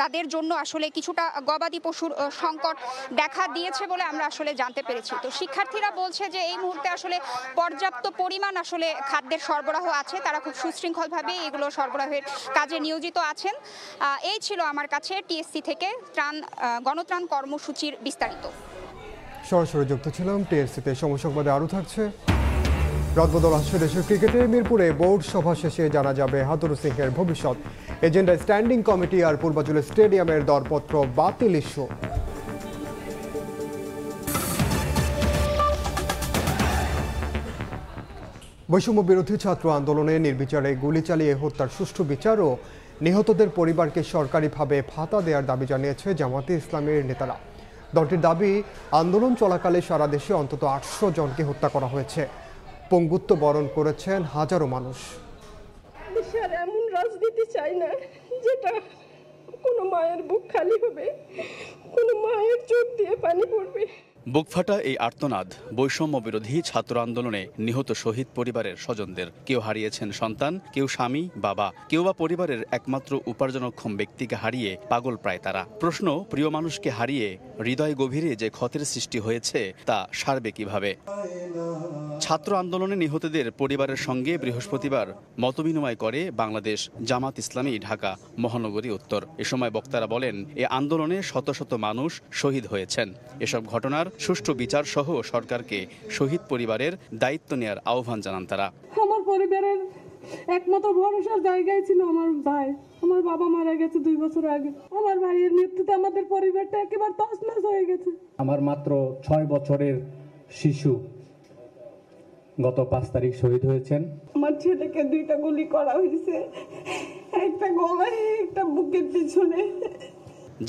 তাদের জন্য আসলে কিছুটা গবাদি পশুর সংকট দেখা দিয়েছে বলে আমরা আসলে জানতে পেরেছি তো শিক্ষার্থীরা বলছে যে এই মুহূর্তে আসলে পর্যাপ্ত পরিমাণ আসলে খাদ্যের সরবরাহ আছে তারা খুব সুশৃঙ্খলভাবে এগুলো সরবরাহের কাজে নিয়োজিত আছে করেছেন এই ছিল আমার কাছে টিএসসি থেকে ত্রাণ গণত্রাণ কর্মসূচির বিস্তারিত সরাসরি যুক্ত ছিলাম টিএসসিতে সমসংবাদে আরও থাকছে রদবদল আসছে দেশের ক্রিকেটে মিরপুরে বোর্ড সভা শেষে জানা যাবে হাতুর সিংহের ভবিষ্যৎ এজেন্ডা স্ট্যান্ডিং কমিটি আর পূর্বাঞ্চল স্টেডিয়ামের দরপত্র বাতিল ইস্যু বৈষম্য বিরোধী ছাত্র আন্দোলনে নির্বিচারে গুলি চালিয়ে হত্যার সুষ্ঠু বিচার ও নিহতদের পরিবারকে সরকারিভাবে ভাতা দেওয়ার দাবি জানিয়েছে জামাতে ইসলামের নেতারা দলটির দাবি আন্দোলন চলাকালে সারা দেশে অন্তত আটশো জনকে হত্যা করা হয়েছে পঙ্গুত্ব বরণ করেছেন হাজারো মানুষ এমন রাজনীতি চাই না যেটা কোনো মায়ের বুক খালি হবে কোনো মায়ের চোখ দিয়ে পানি পড়বে বুকফাটা এই আর্তনাদ বৈষম্য বিরোধী ছাত্র আন্দোলনে নিহত শহীদ পরিবারের স্বজনদের কেউ হারিয়েছেন সন্তান কেউ স্বামী বাবা কেউ বা পরিবারের একমাত্র উপার্জনক্ষম ব্যক্তিকে হারিয়ে পাগল প্রায় তারা প্রশ্ন প্রিয় মানুষকে হারিয়ে হৃদয় গভীরে যে ক্ষতের সৃষ্টি হয়েছে তা সারবে কিভাবে ছাত্র আন্দোলনে নিহতদের পরিবারের সঙ্গে বৃহস্পতিবার মতবিনিময় করে বাংলাদেশ জামাত ইসলামী ঢাকা মহানগরী উত্তর এ সময় বক্তারা বলেন এ আন্দোলনে শত শত মানুষ শহীদ হয়েছেন এসব ঘটনার সুষ্ঠু বিচার সহ সরকারকে শহীদ পরিবারের দায়িত্ব নেয়ার আহ্বান জানান তারা আমার পরিবারের একমাত্র ভরসার জায়গায় ছিল আমার ভাই আমার বাবা মারা গেছে দুই বছর আগে আমার ভাইয়ের মৃত্যুতে আমাদের পরিবারটা একেবারে তছনছ হয়ে গেছে আমার মাত্র ছয় বছরের শিশু গত পাঁচ তারিখ শহীদ হয়েছেন আমার ছেলেকে দুইটা গুলি করা হয়েছে একটা গলায় একটা বুকের পিছনে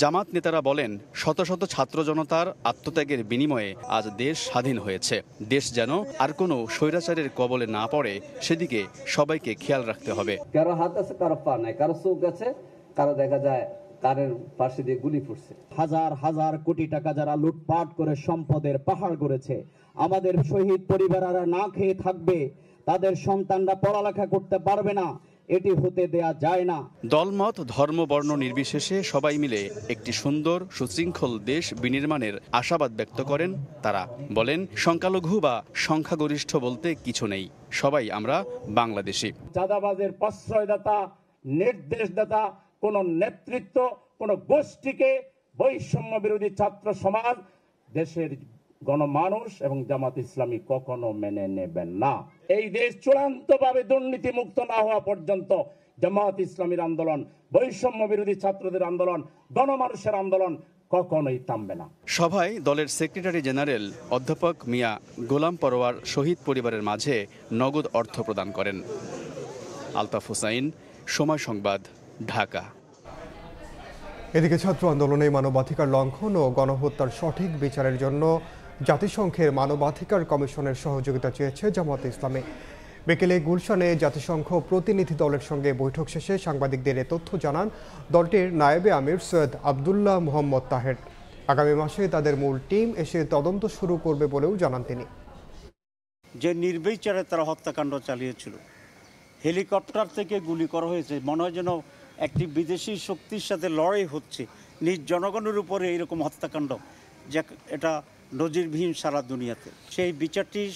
জামাত নেতারা বলেন শত শত ছাত্র জনতার আত্মত্যাগের বিনিময়ে আজ দেশ স্বাধীন হয়েছে দেশ যেন আর কোনো স্বৈরাচারের কবলে না পড়ে সেদিকে সবাইকে খেয়াল রাখতে হবে কারো হাত আছে কারো পা নাই কারো চোখ আছে কারো দেখা যায় কারের পাশে দিয়ে গুলি ফুটছে হাজার হাজার কোটি টাকা যারা লুটপাট করে সম্পদের পাহাড় গড়েছে আমাদের শহীদ পরিবাররা না খেয়ে থাকবে তাদের সন্তানরা পড়ালেখা করতে পারবে না এটি হতে দেয়া যায় না দলমত ধর্ম বর্ণ নির্বিশেষে সবাই মিলে একটি সুন্দর সুশৃঙ্খল দেশ বিনির্মাণের আশাবাদ ব্যক্ত করেন তারা বলেন সংখ্যালঘু বা সংখ্যাগরিষ্ঠ বলতে কিছু নেই সবাই আমরা বাংলাদেশি চাঁদাবাজের প্রশ্রয়দাতা নির্দেশদাতা কোন নেতৃত্ব কোন গোষ্ঠীকে বৈষম্য বিরোধী ছাত্র সমাজ দেশের গণমানুষ এবং জামাত ইসলামী কখনো মেনে নেবেন না এই দেশ চূড়ান্ত ভাবে দুর্নীতি মুক্ত না হওয়া পর্যন্ত জামাত ইসলামীর আন্দোলন বৈষম্য বিরোধী ছাত্রদের আন্দোলন গণমানুষের আন্দোলন কখনোই থামবে না সভায় দলের সেক্রেটারি জেনারেল অধ্যাপক মিয়া গোলাম পরোয়ার শহীদ পরিবারের মাঝে নগদ অর্থ প্রদান করেন আলতাফ হুসাইন সময় সংবাদ ঢাকা এদিকে ছাত্র আন্দোলনে মানবাধিকার লঙ্ঘন ও গণহত্যার সঠিক বিচারের জন্য জাতিসংঘের মানবাধিকার কমিশনের সহযোগিতা চেয়েছে জামাতে ইসলামী বিকেলে গুলশানে জাতিসংঘ প্রতিনিধি দলের সঙ্গে বৈঠক শেষে সাংবাদিকদের এ তথ্য জানান দলটির নায়েবে আমির সৈয়দ আবদুল্লাহ মোহাম্মদ তাহের আগামী মাসে তাদের মূল টিম এসে তদন্ত শুরু করবে বলেও জানান তিনি যে নির্বিচারে তারা হত্যাকাণ্ড চালিয়েছিল হেলিকপ্টার থেকে গুলি করা হয়েছে মনে হয় যেন একটি বিদেশি শক্তির সাথে লড়াই হচ্ছে নিজ জনগণের উপরে এইরকম হত্যাকাণ্ড যে এটা নজিরবিহীন সারা দুনিয়াতে সেই বিচারটির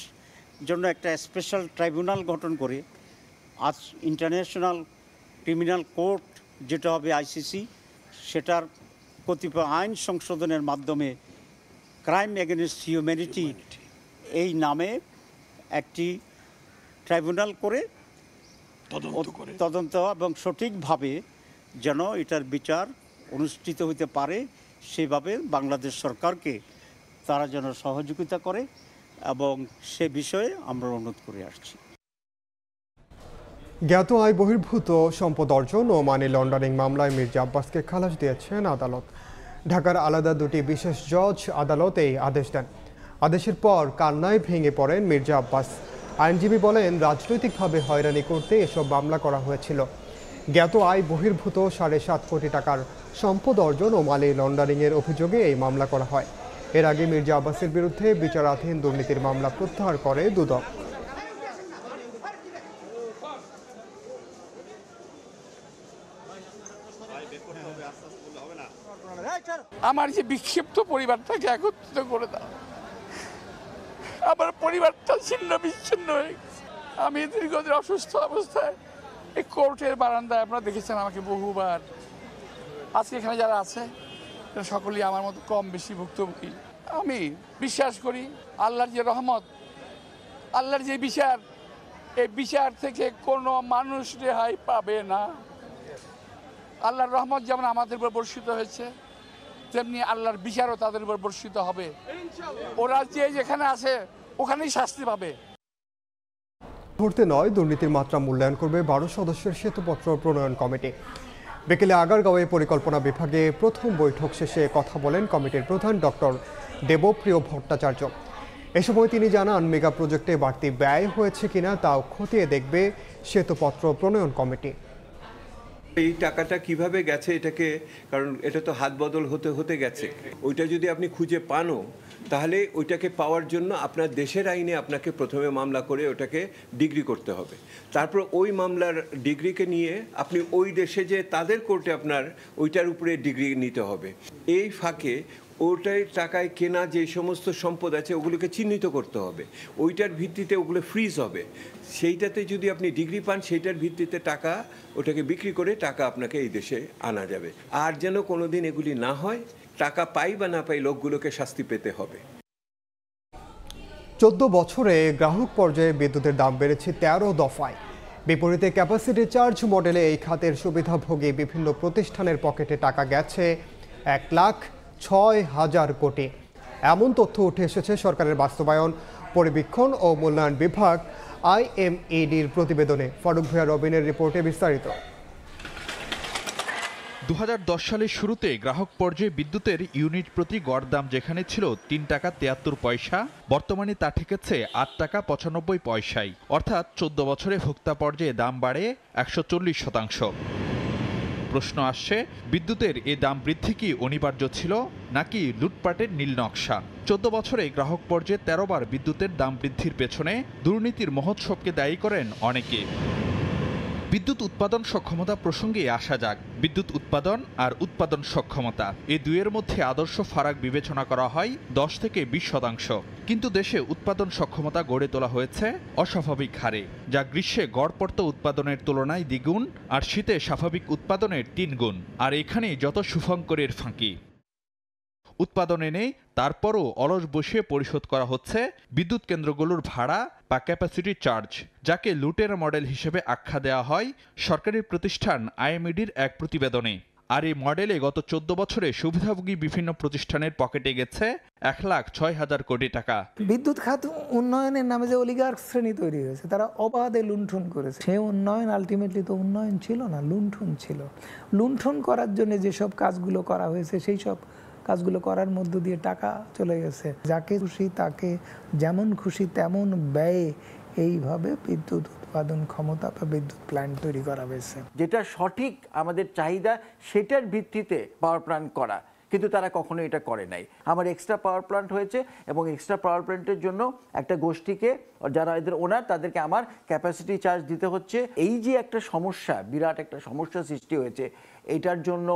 জন্য একটা স্পেশাল ট্রাইব্যুনাল গঠন করে আজ ইন্টারন্যাশনাল ক্রিমিনাল কোর্ট যেটা হবে আইসিসি সেটার কতিপয় আইন সংশোধনের মাধ্যমে ক্রাইম এগেনস্ট হিউম্যানিটি এই নামে একটি ট্রাইব্যুনাল করে তদন্ত এবং সঠিকভাবে যেন এটার বিচার অনুষ্ঠিত হইতে পারে সেভাবে বাংলাদেশ সরকারকে তারা যেন সহযোগিতা করে এবং সে বিষয়ে আমরা অনুরোধ করে আসছি জ্ঞাত আয় বহির্ভূত সম্পদ অর্জন ও মানি লন্ডারিং মামলায় মির্জা আব্বাসকে খালাস দিয়েছেন আদালত ঢাকার আলাদা দুটি বিশেষ জজ আদালত এই আদেশ দেন আদেশের পর কান্নায় ভেঙে পড়েন মির্জা আব্বাস আইনজীবী বলেন রাজনৈতিকভাবে হয়রানি করতে এসব মামলা করা হয়েছিল জ্ঞাত আয় বহির্ভূত সাড়ে সাত কোটি টাকার সম্পদ অর্জন ও মালি লন্ডারিংয়ের অভিযোগে এই মামলা করা হয় এর আগে মির্জা আব্বাসের বিরুদ্ধে বিচারাধীন দুর্নীতির মামলা প্রত্যাহার করে দুদক আমার যে বিক্ষিপ্ত পরিবারটাকে একত্রিত করে দাও আমার পরিবারটা ছিন্ন বিচ্ছিন্ন হয়ে আমি দীর্ঘদিন অসুস্থ অবস্থায় এই কোর্টের বারান্দায় আপনারা দেখেছেন আমাকে বহুবার আজকে এখানে যারা আছে সকলেই আমার মতো কম বেশি ভুক্তভোগী আমি বিশ্বাস করি আল্লাহর যে রহমত আল্লাহর যে বিচার এই বিচার থেকে কোনো মানুষ রেহাই পাবে না আল্লাহর রহমত যেমন আমাদের উপর বর্ষিত হয়েছে তেমনি আল্লাহর বিচারও তাদের উপর বর্ষিত হবে ওরা যে যেখানে আছে ওখানেই শাস্তি পাবে ধরতে নয় দুর্নীতির মাত্রা মূল্যায়ন করবে বারো সদস্যের সেতুপত্র প্রণয়ন কমিটি বিকেলে আগারগাঁওয়ে পরিকল্পনা বিভাগে প্রথম বৈঠক শেষে কথা বলেন কমিটির প্রধান ডক্টর দেবপ্রিয় ভট্টাচার্য এ সময় তিনি জানান মেগা প্রজেক্টে বাড়তি ব্যয় হয়েছে কিনা তাও খতিয়ে দেখবে সেতুপত্র প্রণয়ন কমিটি এই টাকাটা কিভাবে গেছে এটাকে কারণ এটা তো হাত বদল হতে হতে গেছে ওইটা যদি আপনি খুঁজে পানো তাহলে ওইটাকে পাওয়ার জন্য আপনার দেশের আইনে আপনাকে প্রথমে মামলা করে ওটাকে ডিগ্রি করতে হবে তারপর ওই মামলার ডিগ্রিকে নিয়ে আপনি ওই দেশে যে তাদের কোর্টে আপনার ওইটার উপরে ডিগ্রি নিতে হবে এই ফাঁকে ওটাই টাকায় কেনা যে সমস্ত সম্পদ আছে ওগুলোকে চিহ্নিত করতে হবে ওইটার ভিত্তিতে ওগুলো ফ্রিজ হবে সেইটাতে যদি আপনি ডিগ্রি পান সেইটার ভিত্তিতে টাকা ওটাকে বিক্রি করে টাকা আপনাকে এই দেশে আনা যাবে আর যেন কোনো দিন এগুলি না হয় টাকা পাই বা না পাই লোকগুলোকে শাস্তি পেতে হবে চোদ্দ বছরে গ্রাহক পর্যায়ে বিদ্যুতের দাম বেড়েছে তেরো দফায় বিপরীতে ক্যাপাসিটি চার্জ মডেলে এই খাতের সুবিধাভোগী বিভিন্ন প্রতিষ্ঠানের পকেটে টাকা গেছে এক লাখ ছয় হাজার কোটি এমন তথ্য উঠে এসেছে সরকারের বাস্তবায়ন পরিবীক্ষণ ও মূল্যায়ন বিভাগ আইএমইডির প্রতিবেদনে ফারুক ভূয়া রবিনের রিপোর্টে বিস্তারিত দু সালের শুরুতে গ্রাহক পর্যায়ে বিদ্যুতের ইউনিট প্রতি গড় দাম যেখানে ছিল তিন টাকা 73 পয়সা বর্তমানে তা ঠেকেছে আট টাকা পঁচানব্বই পয়সায় অর্থাৎ চোদ্দ বছরে ভোক্তা পর্যায়ে দাম বাড়ে একশো শতাংশ প্রশ্ন আসছে বিদ্যুতের এ দাম বৃদ্ধি কি অনিবার্য ছিল নাকি লুটপাটের নীল নকশা চোদ্দ বছরে গ্রাহক পর্যায়ে তেরো বার বিদ্যুতের দাম বৃদ্ধির পেছনে দুর্নীতির মহোৎসবকে দায়ী করেন অনেকে বিদ্যুৎ উৎপাদন সক্ষমতা প্রসঙ্গে আসা যাক বিদ্যুৎ উৎপাদন আর উৎপাদন সক্ষমতা এ দুয়ের মধ্যে আদর্শ ফারাক বিবেচনা করা হয় দশ থেকে বিশ শতাংশ কিন্তু দেশে উৎপাদন সক্ষমতা গড়ে তোলা হয়েছে অস্বাভাবিক হারে যা গ্রীষ্মে গড়পর্ত উৎপাদনের তুলনায় দ্বিগুণ আর শীতে স্বাভাবিক উৎপাদনের তিন গুণ আর এখানেই যত সুফঙ্করের ফাঁকি উৎপাদনে নেই তারপরও অলস বসিয়ে পরিশোধ করা হচ্ছে বিদ্যুৎ কেন্দ্রগুলোর ভাড়া বা ক্যাপাসিটি চার্জ যাকে লুটের মডেল হিসেবে আখ্যা দেওয়া হয় সরকারি প্রতিষ্ঠান আইএমইডির এক প্রতিবেদনে আর এই মডেলে গত চোদ্দ বছরে সুবিধাভোগী বিভিন্ন প্রতিষ্ঠানের পকেটে গেছে এক লাখ ছয় হাজার কোটি টাকা বিদ্যুৎ খাত উন্নয়নের নামে যে অলিগার্ক শ্রেণী তৈরি হয়েছে তারা অবাধে লুণ্ঠন করেছে সেই উন্নয়ন আলটিমেটলি তো উন্নয়ন ছিল না লুণ্ঠন ছিল লুণ্ঠন করার জন্য যেসব কাজগুলো করা হয়েছে সেই সব কাজগুলো করার মধ্য দিয়ে টাকা চলে গেছে যাকে খুশি তাকে যেমন খুশি তেমন ব্যয়ে এইভাবে বিদ্যুৎ উৎপাদন ক্ষমতা বা বিদ্যুৎ প্ল্যান্ট তৈরি করা হয়েছে যেটা সঠিক আমাদের চাহিদা সেটার ভিত্তিতে পাওয়ার প্ল্যান্ট করা কিন্তু তারা কখনো এটা করে নাই আমার এক্সট্রা পাওয়ার প্ল্যান্ট হয়েছে এবং এক্সট্রা পাওয়ার প্ল্যান্টের জন্য একটা গোষ্ঠীকে যারা এদের ওনার তাদেরকে আমার ক্যাপাসিটি চার্জ দিতে হচ্ছে এই যে একটা সমস্যা বিরাট একটা সমস্যা সৃষ্টি হয়েছে এটার জন্য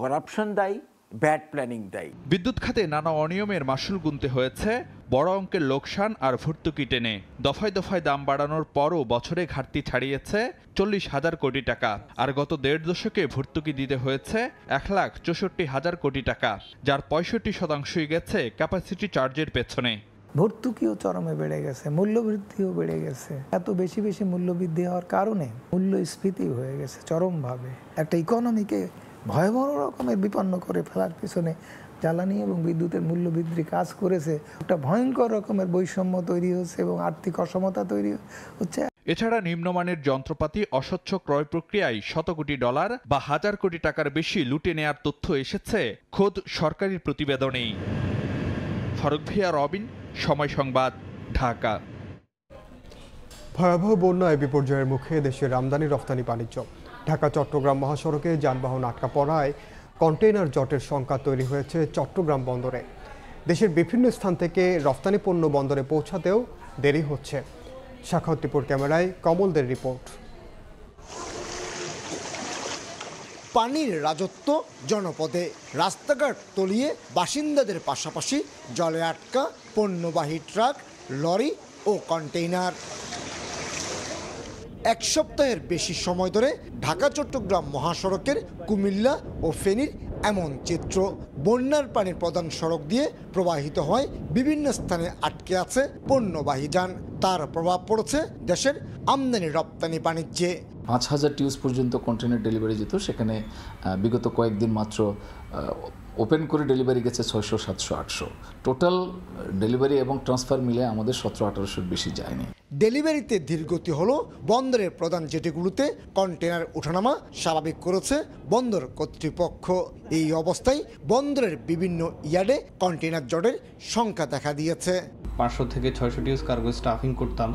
করাপশন দায়ী ব্যাড প্ল্যানিং দেয় বিদ্যুৎ খাতে নানা অনিয়মের মাসুল গুনতে হয়েছে বড় অঙ্কের লোকসান আর ভর্তুকি টেনে দফায় দফায় দাম বাড়ানোর পরও বছরে ঘাটতি ছাড়িয়েছে চল্লিশ হাজার কোটি টাকা আর গত দেড় দশকে ভর্তুকি দিতে হয়েছে এক লাখ চৌষট্টি হাজার কোটি টাকা যার পঁয়ষট্টি শতাংশই গেছে ক্যাপাসিটি চার্জের পেছনে ভর্তুকিও চরমে বেড়ে গেছে মূল্যবৃদ্ধিও বেড়ে গেছে এত বেশি বেশি মূল্যবৃদ্ধি হওয়ার কারণে মূল্যস্ফীতি হয়ে গেছে চরমভাবে একটা ইকোনমিকে ভয়াবহ রকমের বিপন্ন করে ফেলার পিছনে জ্বালানি এবং বিদ্যুতের মূল্য বৃদ্ধি কাজ করেছে একটা ভয়ঙ্কর রকমের বৈষম্য তৈরি হচ্ছে এবং আর্থিক অসমতা তৈরি হচ্ছে এছাড়া নিম্নমানের যন্ত্রপাতি অস্বচ্ছ ক্রয় প্রক্রিয়ায় শত কোটি ডলার বা হাজার কোটি টাকার বেশি লুটে নেয়ার তথ্য এসেছে খোদ সরকারি প্রতিবেদনেই ফারুক ভিয়া রবিন সময় সংবাদ ঢাকা ভয়াবহ বন্যায় বিপর্যয়ের মুখে দেশের আমদানি রফতানি বাণিজ্য ঢাকা চট্টগ্রাম মহাসড়কে যানবাহন আটকা পড়ায় কন্টেইনার জটের সংখ্যা তৈরি হয়েছে চট্টগ্রাম বন্দরে দেশের বিভিন্ন স্থান থেকে রফতানি পণ্য বন্দরে পৌঁছাতেও দেরি হচ্ছে শাখাউত ক্যামেরায় কমলদের রিপোর্ট পানির রাজত্ব জনপদে রাস্তাঘাট তলিয়ে বাসিন্দাদের পাশাপাশি জলে আটকা পণ্যবাহী ট্রাক লরি ও কন্টেইনার এক সপ্তাহের বেশি সময় ধরে ঢাকা চট্টগ্রাম মহাসড়কের কুমিল্লা ও ফেনীর এমন চিত্র বন্যার পানির প্রধান সড়ক দিয়ে প্রবাহিত হয় বিভিন্ন স্থানে আটকে আছে পণ্যবাহী যান তার প্রভাব পড়েছে দেশের আমদানি রপ্তানি বাণিজ্যে পাঁচ হাজার টিউস পর্যন্ত কন্টেনার ডেলিভারি যেত সেখানে বিগত কয়েকদিন মাত্র ওপেন করে ডেলিভারি গেছে ছয়শো সাতশো আটশো টোটাল ডেলিভারি এবং ট্রান্সফার মিলে আমাদের সতেরো আঠারোশোর বেশি যায়নি ডেলিভারিতে ধীরগতি হলো বন্দরের প্রধান জেটিগুলোতে কন্টেনার ওঠানামা স্বাভাবিক করেছে বন্দর কর্তৃপক্ষ এই অবস্থায় বন্দরের বিভিন্ন ইয়ার্ডে কন্টেনার জটের সংখ্যা দেখা দিয়েছে পাঁচশো থেকে ছয়শো টিউজ কার্গো স্টাফিং করতাম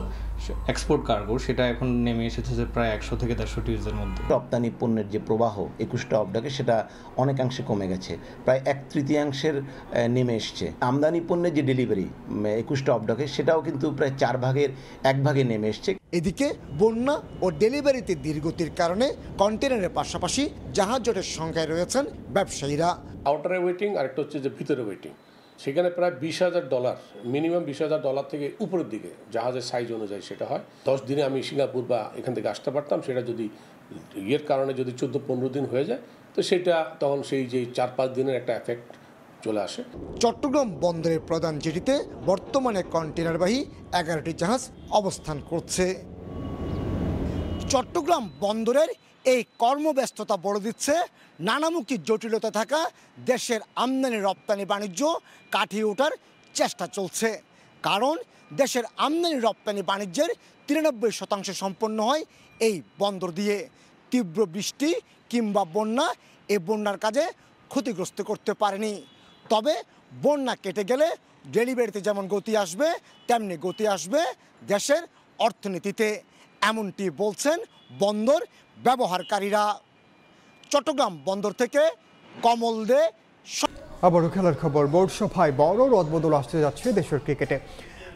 এক্সপোর্ট কার্গো সেটা এখন নেমে এসেছে যে প্রায় একশো থেকে দেড়শো টিউজের মধ্যে রপ্তানি পণ্যের যে প্রবাহ একুশটা অবডাকে সেটা অনেকাংশে কমে গেছে প্রায় এক তৃতীয়াংশের নেমে এসছে আমদানি পণ্যের যে ডেলিভারি একুশটা অবডাকে সেটাও কিন্তু প্রায় চার ভাগের এক ভাগে নেমে এসছে এদিকে বন্যা ও ডেলিভারিতে দীর্ঘতির কারণে কন্টেনারের পাশাপাশি জাহাজ জটের সংখ্যায় রয়েছেন ব্যবসায়ীরা আউটারে ওয়েটিং আর একটা হচ্ছে যে ভিতরে ওয়েটিং সেখানে প্রায় বিশ হাজার ডলার মিনিমাম বিশ হাজার ডলার থেকে উপরের দিকে জাহাজের সাইজ অনুযায়ী সেটা হয় দশ দিনে আমি সিঙ্গাপুর বা এখান থেকে আসতে পারতাম সেটা যদি ইয়ের কারণে যদি চোদ্দো পনেরো দিন হয়ে যায় তো সেটা তখন সেই যে চার পাঁচ দিনের একটা এফেক্ট চলে আসে চট্টগ্রাম বন্দরের প্রধান জেটিতে বর্তমানে কন্টেনারবাহী এগারোটি জাহাজ অবস্থান করছে চট্টগ্রাম বন্দরের এই কর্মব্যস্ততা বড় দিচ্ছে নানামুখী জটিলতা থাকা দেশের আমদানি রপ্তানি বাণিজ্য কাটিয়ে ওঠার চেষ্টা চলছে কারণ দেশের আমদানি রপ্তানি বাণিজ্যের তিরানব্বই শতাংশ সম্পন্ন হয় এই বন্দর দিয়ে তীব্র বৃষ্টি কিংবা বন্যা এ বন্যার কাজে ক্ষতিগ্রস্ত করতে পারেনি তবে বন্যা কেটে গেলে ডেলিভারিতে যেমন গতি আসবে তেমনি গতি আসবে দেশের অর্থনীতিতে এমনটি বলছেন বন্দর ব্যবহারকারীরা চট্টগ্রাম বন্দর থেকে কমল দে আবারও খেলার খবর বোর্ড সভায় বড় রদবদল আসতে যাচ্ছে দেশের ক্রিকেটে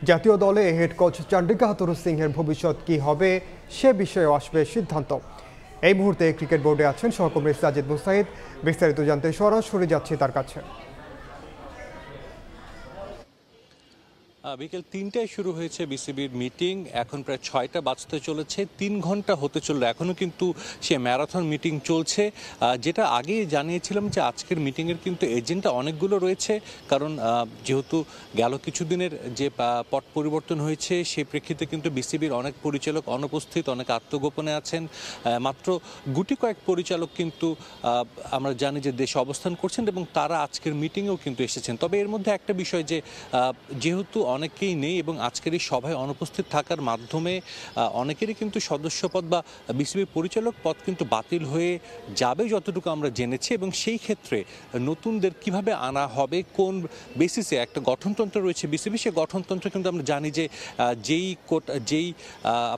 জাতীয় দলে হেড কোচ চন্ডিকা হাতুর সিংহের ভবিষ্যৎ কি হবে সে বিষয়ে আসবে সিদ্ধান্ত এই মুহূর্তে ক্রিকেট বোর্ডে আছেন সহকর্মী সাজিদ মুস্তাহিদ বিস্তারিত জানতে সরাসরি যাচ্ছে তার কাছে বিকেল তিনটায় শুরু হয়েছে বিসিবির মিটিং এখন প্রায় ছয়টা বাঁচতে চলেছে তিন ঘন্টা হতে চললো এখনও কিন্তু সে ম্যারাথন মিটিং চলছে যেটা আগে জানিয়েছিলাম যে আজকের মিটিংয়ের কিন্তু এজেন্ডা অনেকগুলো রয়েছে কারণ যেহেতু গেল কিছুদিনের যে পট পরিবর্তন হয়েছে সেই প্রেক্ষিতে কিন্তু বিসিবির অনেক পরিচালক অনুপস্থিত অনেক আত্মগোপনে আছেন মাত্র গুটি কয়েক পরিচালক কিন্তু আমরা জানি যে দেশে অবস্থান করছেন এবং তারা আজকের মিটিংয়েও কিন্তু এসেছেন তবে এর মধ্যে একটা বিষয় যে যেহেতু অনেকেই নেই এবং আজকের এই সভায় অনুপস্থিত থাকার মাধ্যমে অনেকেরই কিন্তু সদস্যপদ বা বিসিবি পরিচালক পদ কিন্তু বাতিল হয়ে যাবে যতটুকু আমরা জেনেছি এবং সেই ক্ষেত্রে নতুনদের কিভাবে আনা হবে কোন বেসিসে একটা গঠনতন্ত্র রয়েছে বিসিবি সে গঠনতন্ত্র কিন্তু আমরা জানি যে যেই কোটা যেই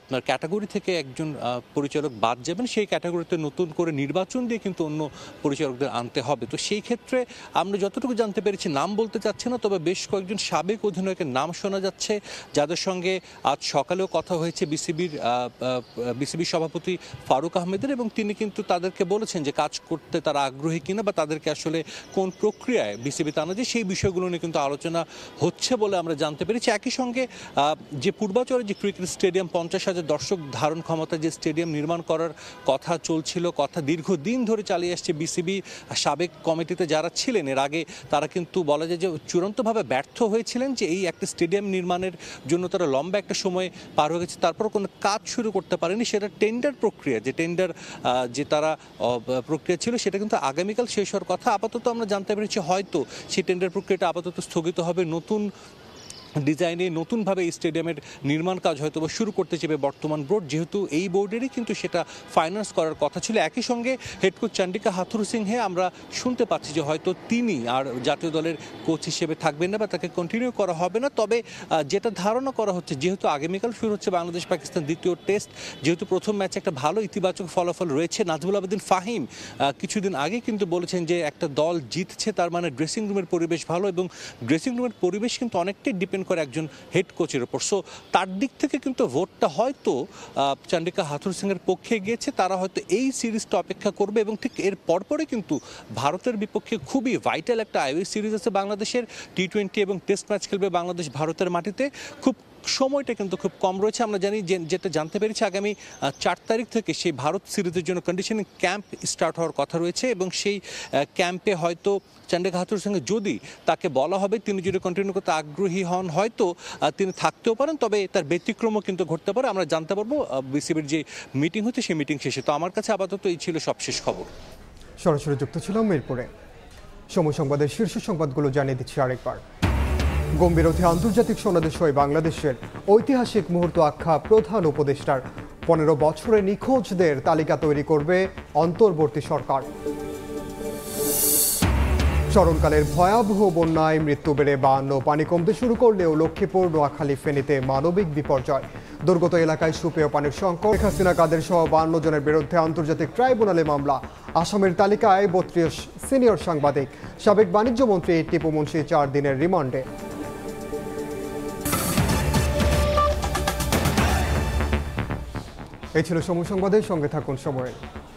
আপনার ক্যাটাগরি থেকে একজন পরিচালক বাদ যাবেন সেই ক্যাটাগরিতে নতুন করে নির্বাচন দিয়ে কিন্তু অন্য পরিচালকদের আনতে হবে তো সেই ক্ষেত্রে আমরা যতটুকু জানতে পেরেছি নাম বলতে চাচ্ছি না তবে বেশ কয়েকজন সাবেক অধিনায়কের নাম নাম শোনা যাচ্ছে যাদের সঙ্গে আজ সকালেও কথা হয়েছে বিসিবির বিসিবি সভাপতি ফারুক আহমেদের এবং তিনি কিন্তু তাদেরকে বলেছেন যে কাজ করতে তারা আগ্রহী কিনা বা তাদেরকে আসলে কোন প্রক্রিয়ায় বিসিবি তানা যে সেই বিষয়গুলো নিয়ে কিন্তু আলোচনা হচ্ছে বলে আমরা জানতে পেরেছি একই সঙ্গে যে পূর্বাচলে যে ক্রিকেট স্টেডিয়াম পঞ্চাশ হাজার দর্শক ধারণ ক্ষমতা যে স্টেডিয়াম নির্মাণ করার কথা চলছিল কথা দীর্ঘদিন ধরে চালিয়ে আসছে বিসিবি সাবেক কমিটিতে যারা ছিলেন এর আগে তারা কিন্তু বলা যায় যে চূড়ান্তভাবে ব্যর্থ হয়েছিলেন যে এই একটা স্টেডিয়াম নির্মাণের জন্য তারা লম্বা একটা সময় পার হয়ে গেছে তারপর কোনো কাজ শুরু করতে পারেনি সেটা টেন্ডার প্রক্রিয়া যে টেন্ডার যে তারা প্রক্রিয়া ছিল সেটা কিন্তু আগামীকাল শেষ হওয়ার কথা আপাতত আমরা জানতে পেরেছি হয়তো সেই টেন্ডার প্রক্রিয়াটা আপাতত স্থগিত হবে নতুন ডিজাইনে নতুনভাবে এই স্টেডিয়ামের নির্মাণ কাজ হয়তো শুরু করতে চেপে বর্তমান বোর্ড যেহেতু এই বোর্ডেরই কিন্তু সেটা ফাইন্যান্স করার কথা ছিল একই সঙ্গে head coach Chandika Hathurusingha আমরা শুনতে পাচ্ছি যে হয়তো তিনি আর জাতীয় দলের কোচ হিসেবে থাকবেন না বা তাকে কন্টিনিউ করা হবে না তবে যেটা ধারণা করা হচ্ছে যেহেতু আগামীকাল শুরু হচ্ছে বাংলাদেশ পাকিস্তান দ্বিতীয় টেস্ট যেহেতু প্রথম ম্যাচে একটা ভালো ইতিবাচক ফলাফল রয়েছে নাজবুল আবেদিন ফাহিম কিছুদিন আগে কিন্তু বলেছেন যে একটা দল জিতছে তার মানে ড্রেসিং রুমের পরিবেশ ভালো এবং ড্রেসিং রুমের পরিবেশ কিন্তু অনেকটাই ডিপেন্ড ডিপেন্ড করে একজন হেড কোচের ওপর সো তার দিক থেকে কিন্তু ভোটটা হয়তো চন্ডিকা হাথুর সিংয়ের পক্ষে গিয়েছে তারা হয়তো এই সিরিজটা অপেক্ষা করবে এবং ঠিক এর পরপরে কিন্তু ভারতের বিপক্ষে খুবই ভাইটাল একটা আইওএস সিরিজ আছে বাংলাদেশের টি টোয়েন্টি এবং টেস্ট ম্যাচ খেলবে বাংলাদেশ ভারতের মাটিতে খুব সময়টা কিন্তু খুব কম রয়েছে আমরা জানি যেটা জানতে পেরেছি আগামী চার তারিখ থেকে সেই ভারত সিরিজের জন্য কন্ডিশনিং ক্যাম্প স্টার্ট হওয়ার কথা রয়েছে এবং সেই ক্যাম্পে হয়তো হাতুর সঙ্গে যদি তাকে বলা হবে তিনি যদি কন্টিনিউ করতে আগ্রহী হন হয়তো তিনি থাকতেও পারেন তবে তার ব্যতিক্রমও কিন্তু ঘটতে পারে আমরা জানতে পারবো বিসিবির যে মিটিং হচ্ছে সেই মিটিং শেষে তো আমার কাছে আপাতত এই ছিল সবশেষ খবর সরাসরি যুক্ত ছিলাম এরপরে সময় সংবাদের শীর্ষ সংবাদগুলো জানিয়ে দিচ্ছি আরেকবার গম্ভীরথে আন্তর্জাতিক সোনাদেশয় বাংলাদেশের ঐতিহাসিক মুহূর্ত আখ্যা প্রধান উপদেষ্টার পনেরো বছরে নিখোঁজদের তালিকা তৈরি করবে অন্তর্বর্তী সরকার চরণকালের ভয়াবহ বন্যায় মৃত্যু বেড়ে বান্ন পানি কমতে শুরু করলেও লক্ষ্মীপুর নোয়াখালী ফেনীতে মানবিক বিপর্যয় দুর্গত এলাকায় সুপেয় পানির সংকট শেখ হাসিনা কাদের সহ বান্ন জনের বিরুদ্ধে আন্তর্জাতিক ট্রাইব্যুনালে মামলা আসামের তালিকায় বত্রিশ সিনিয়র সাংবাদিক সাবেক বাণিজ্যমন্ত্রী টিপু মুন্সি চার দিনের রিমান্ডে এই ছিল সময় সংবাদের সঙ্গে থাকুন সময়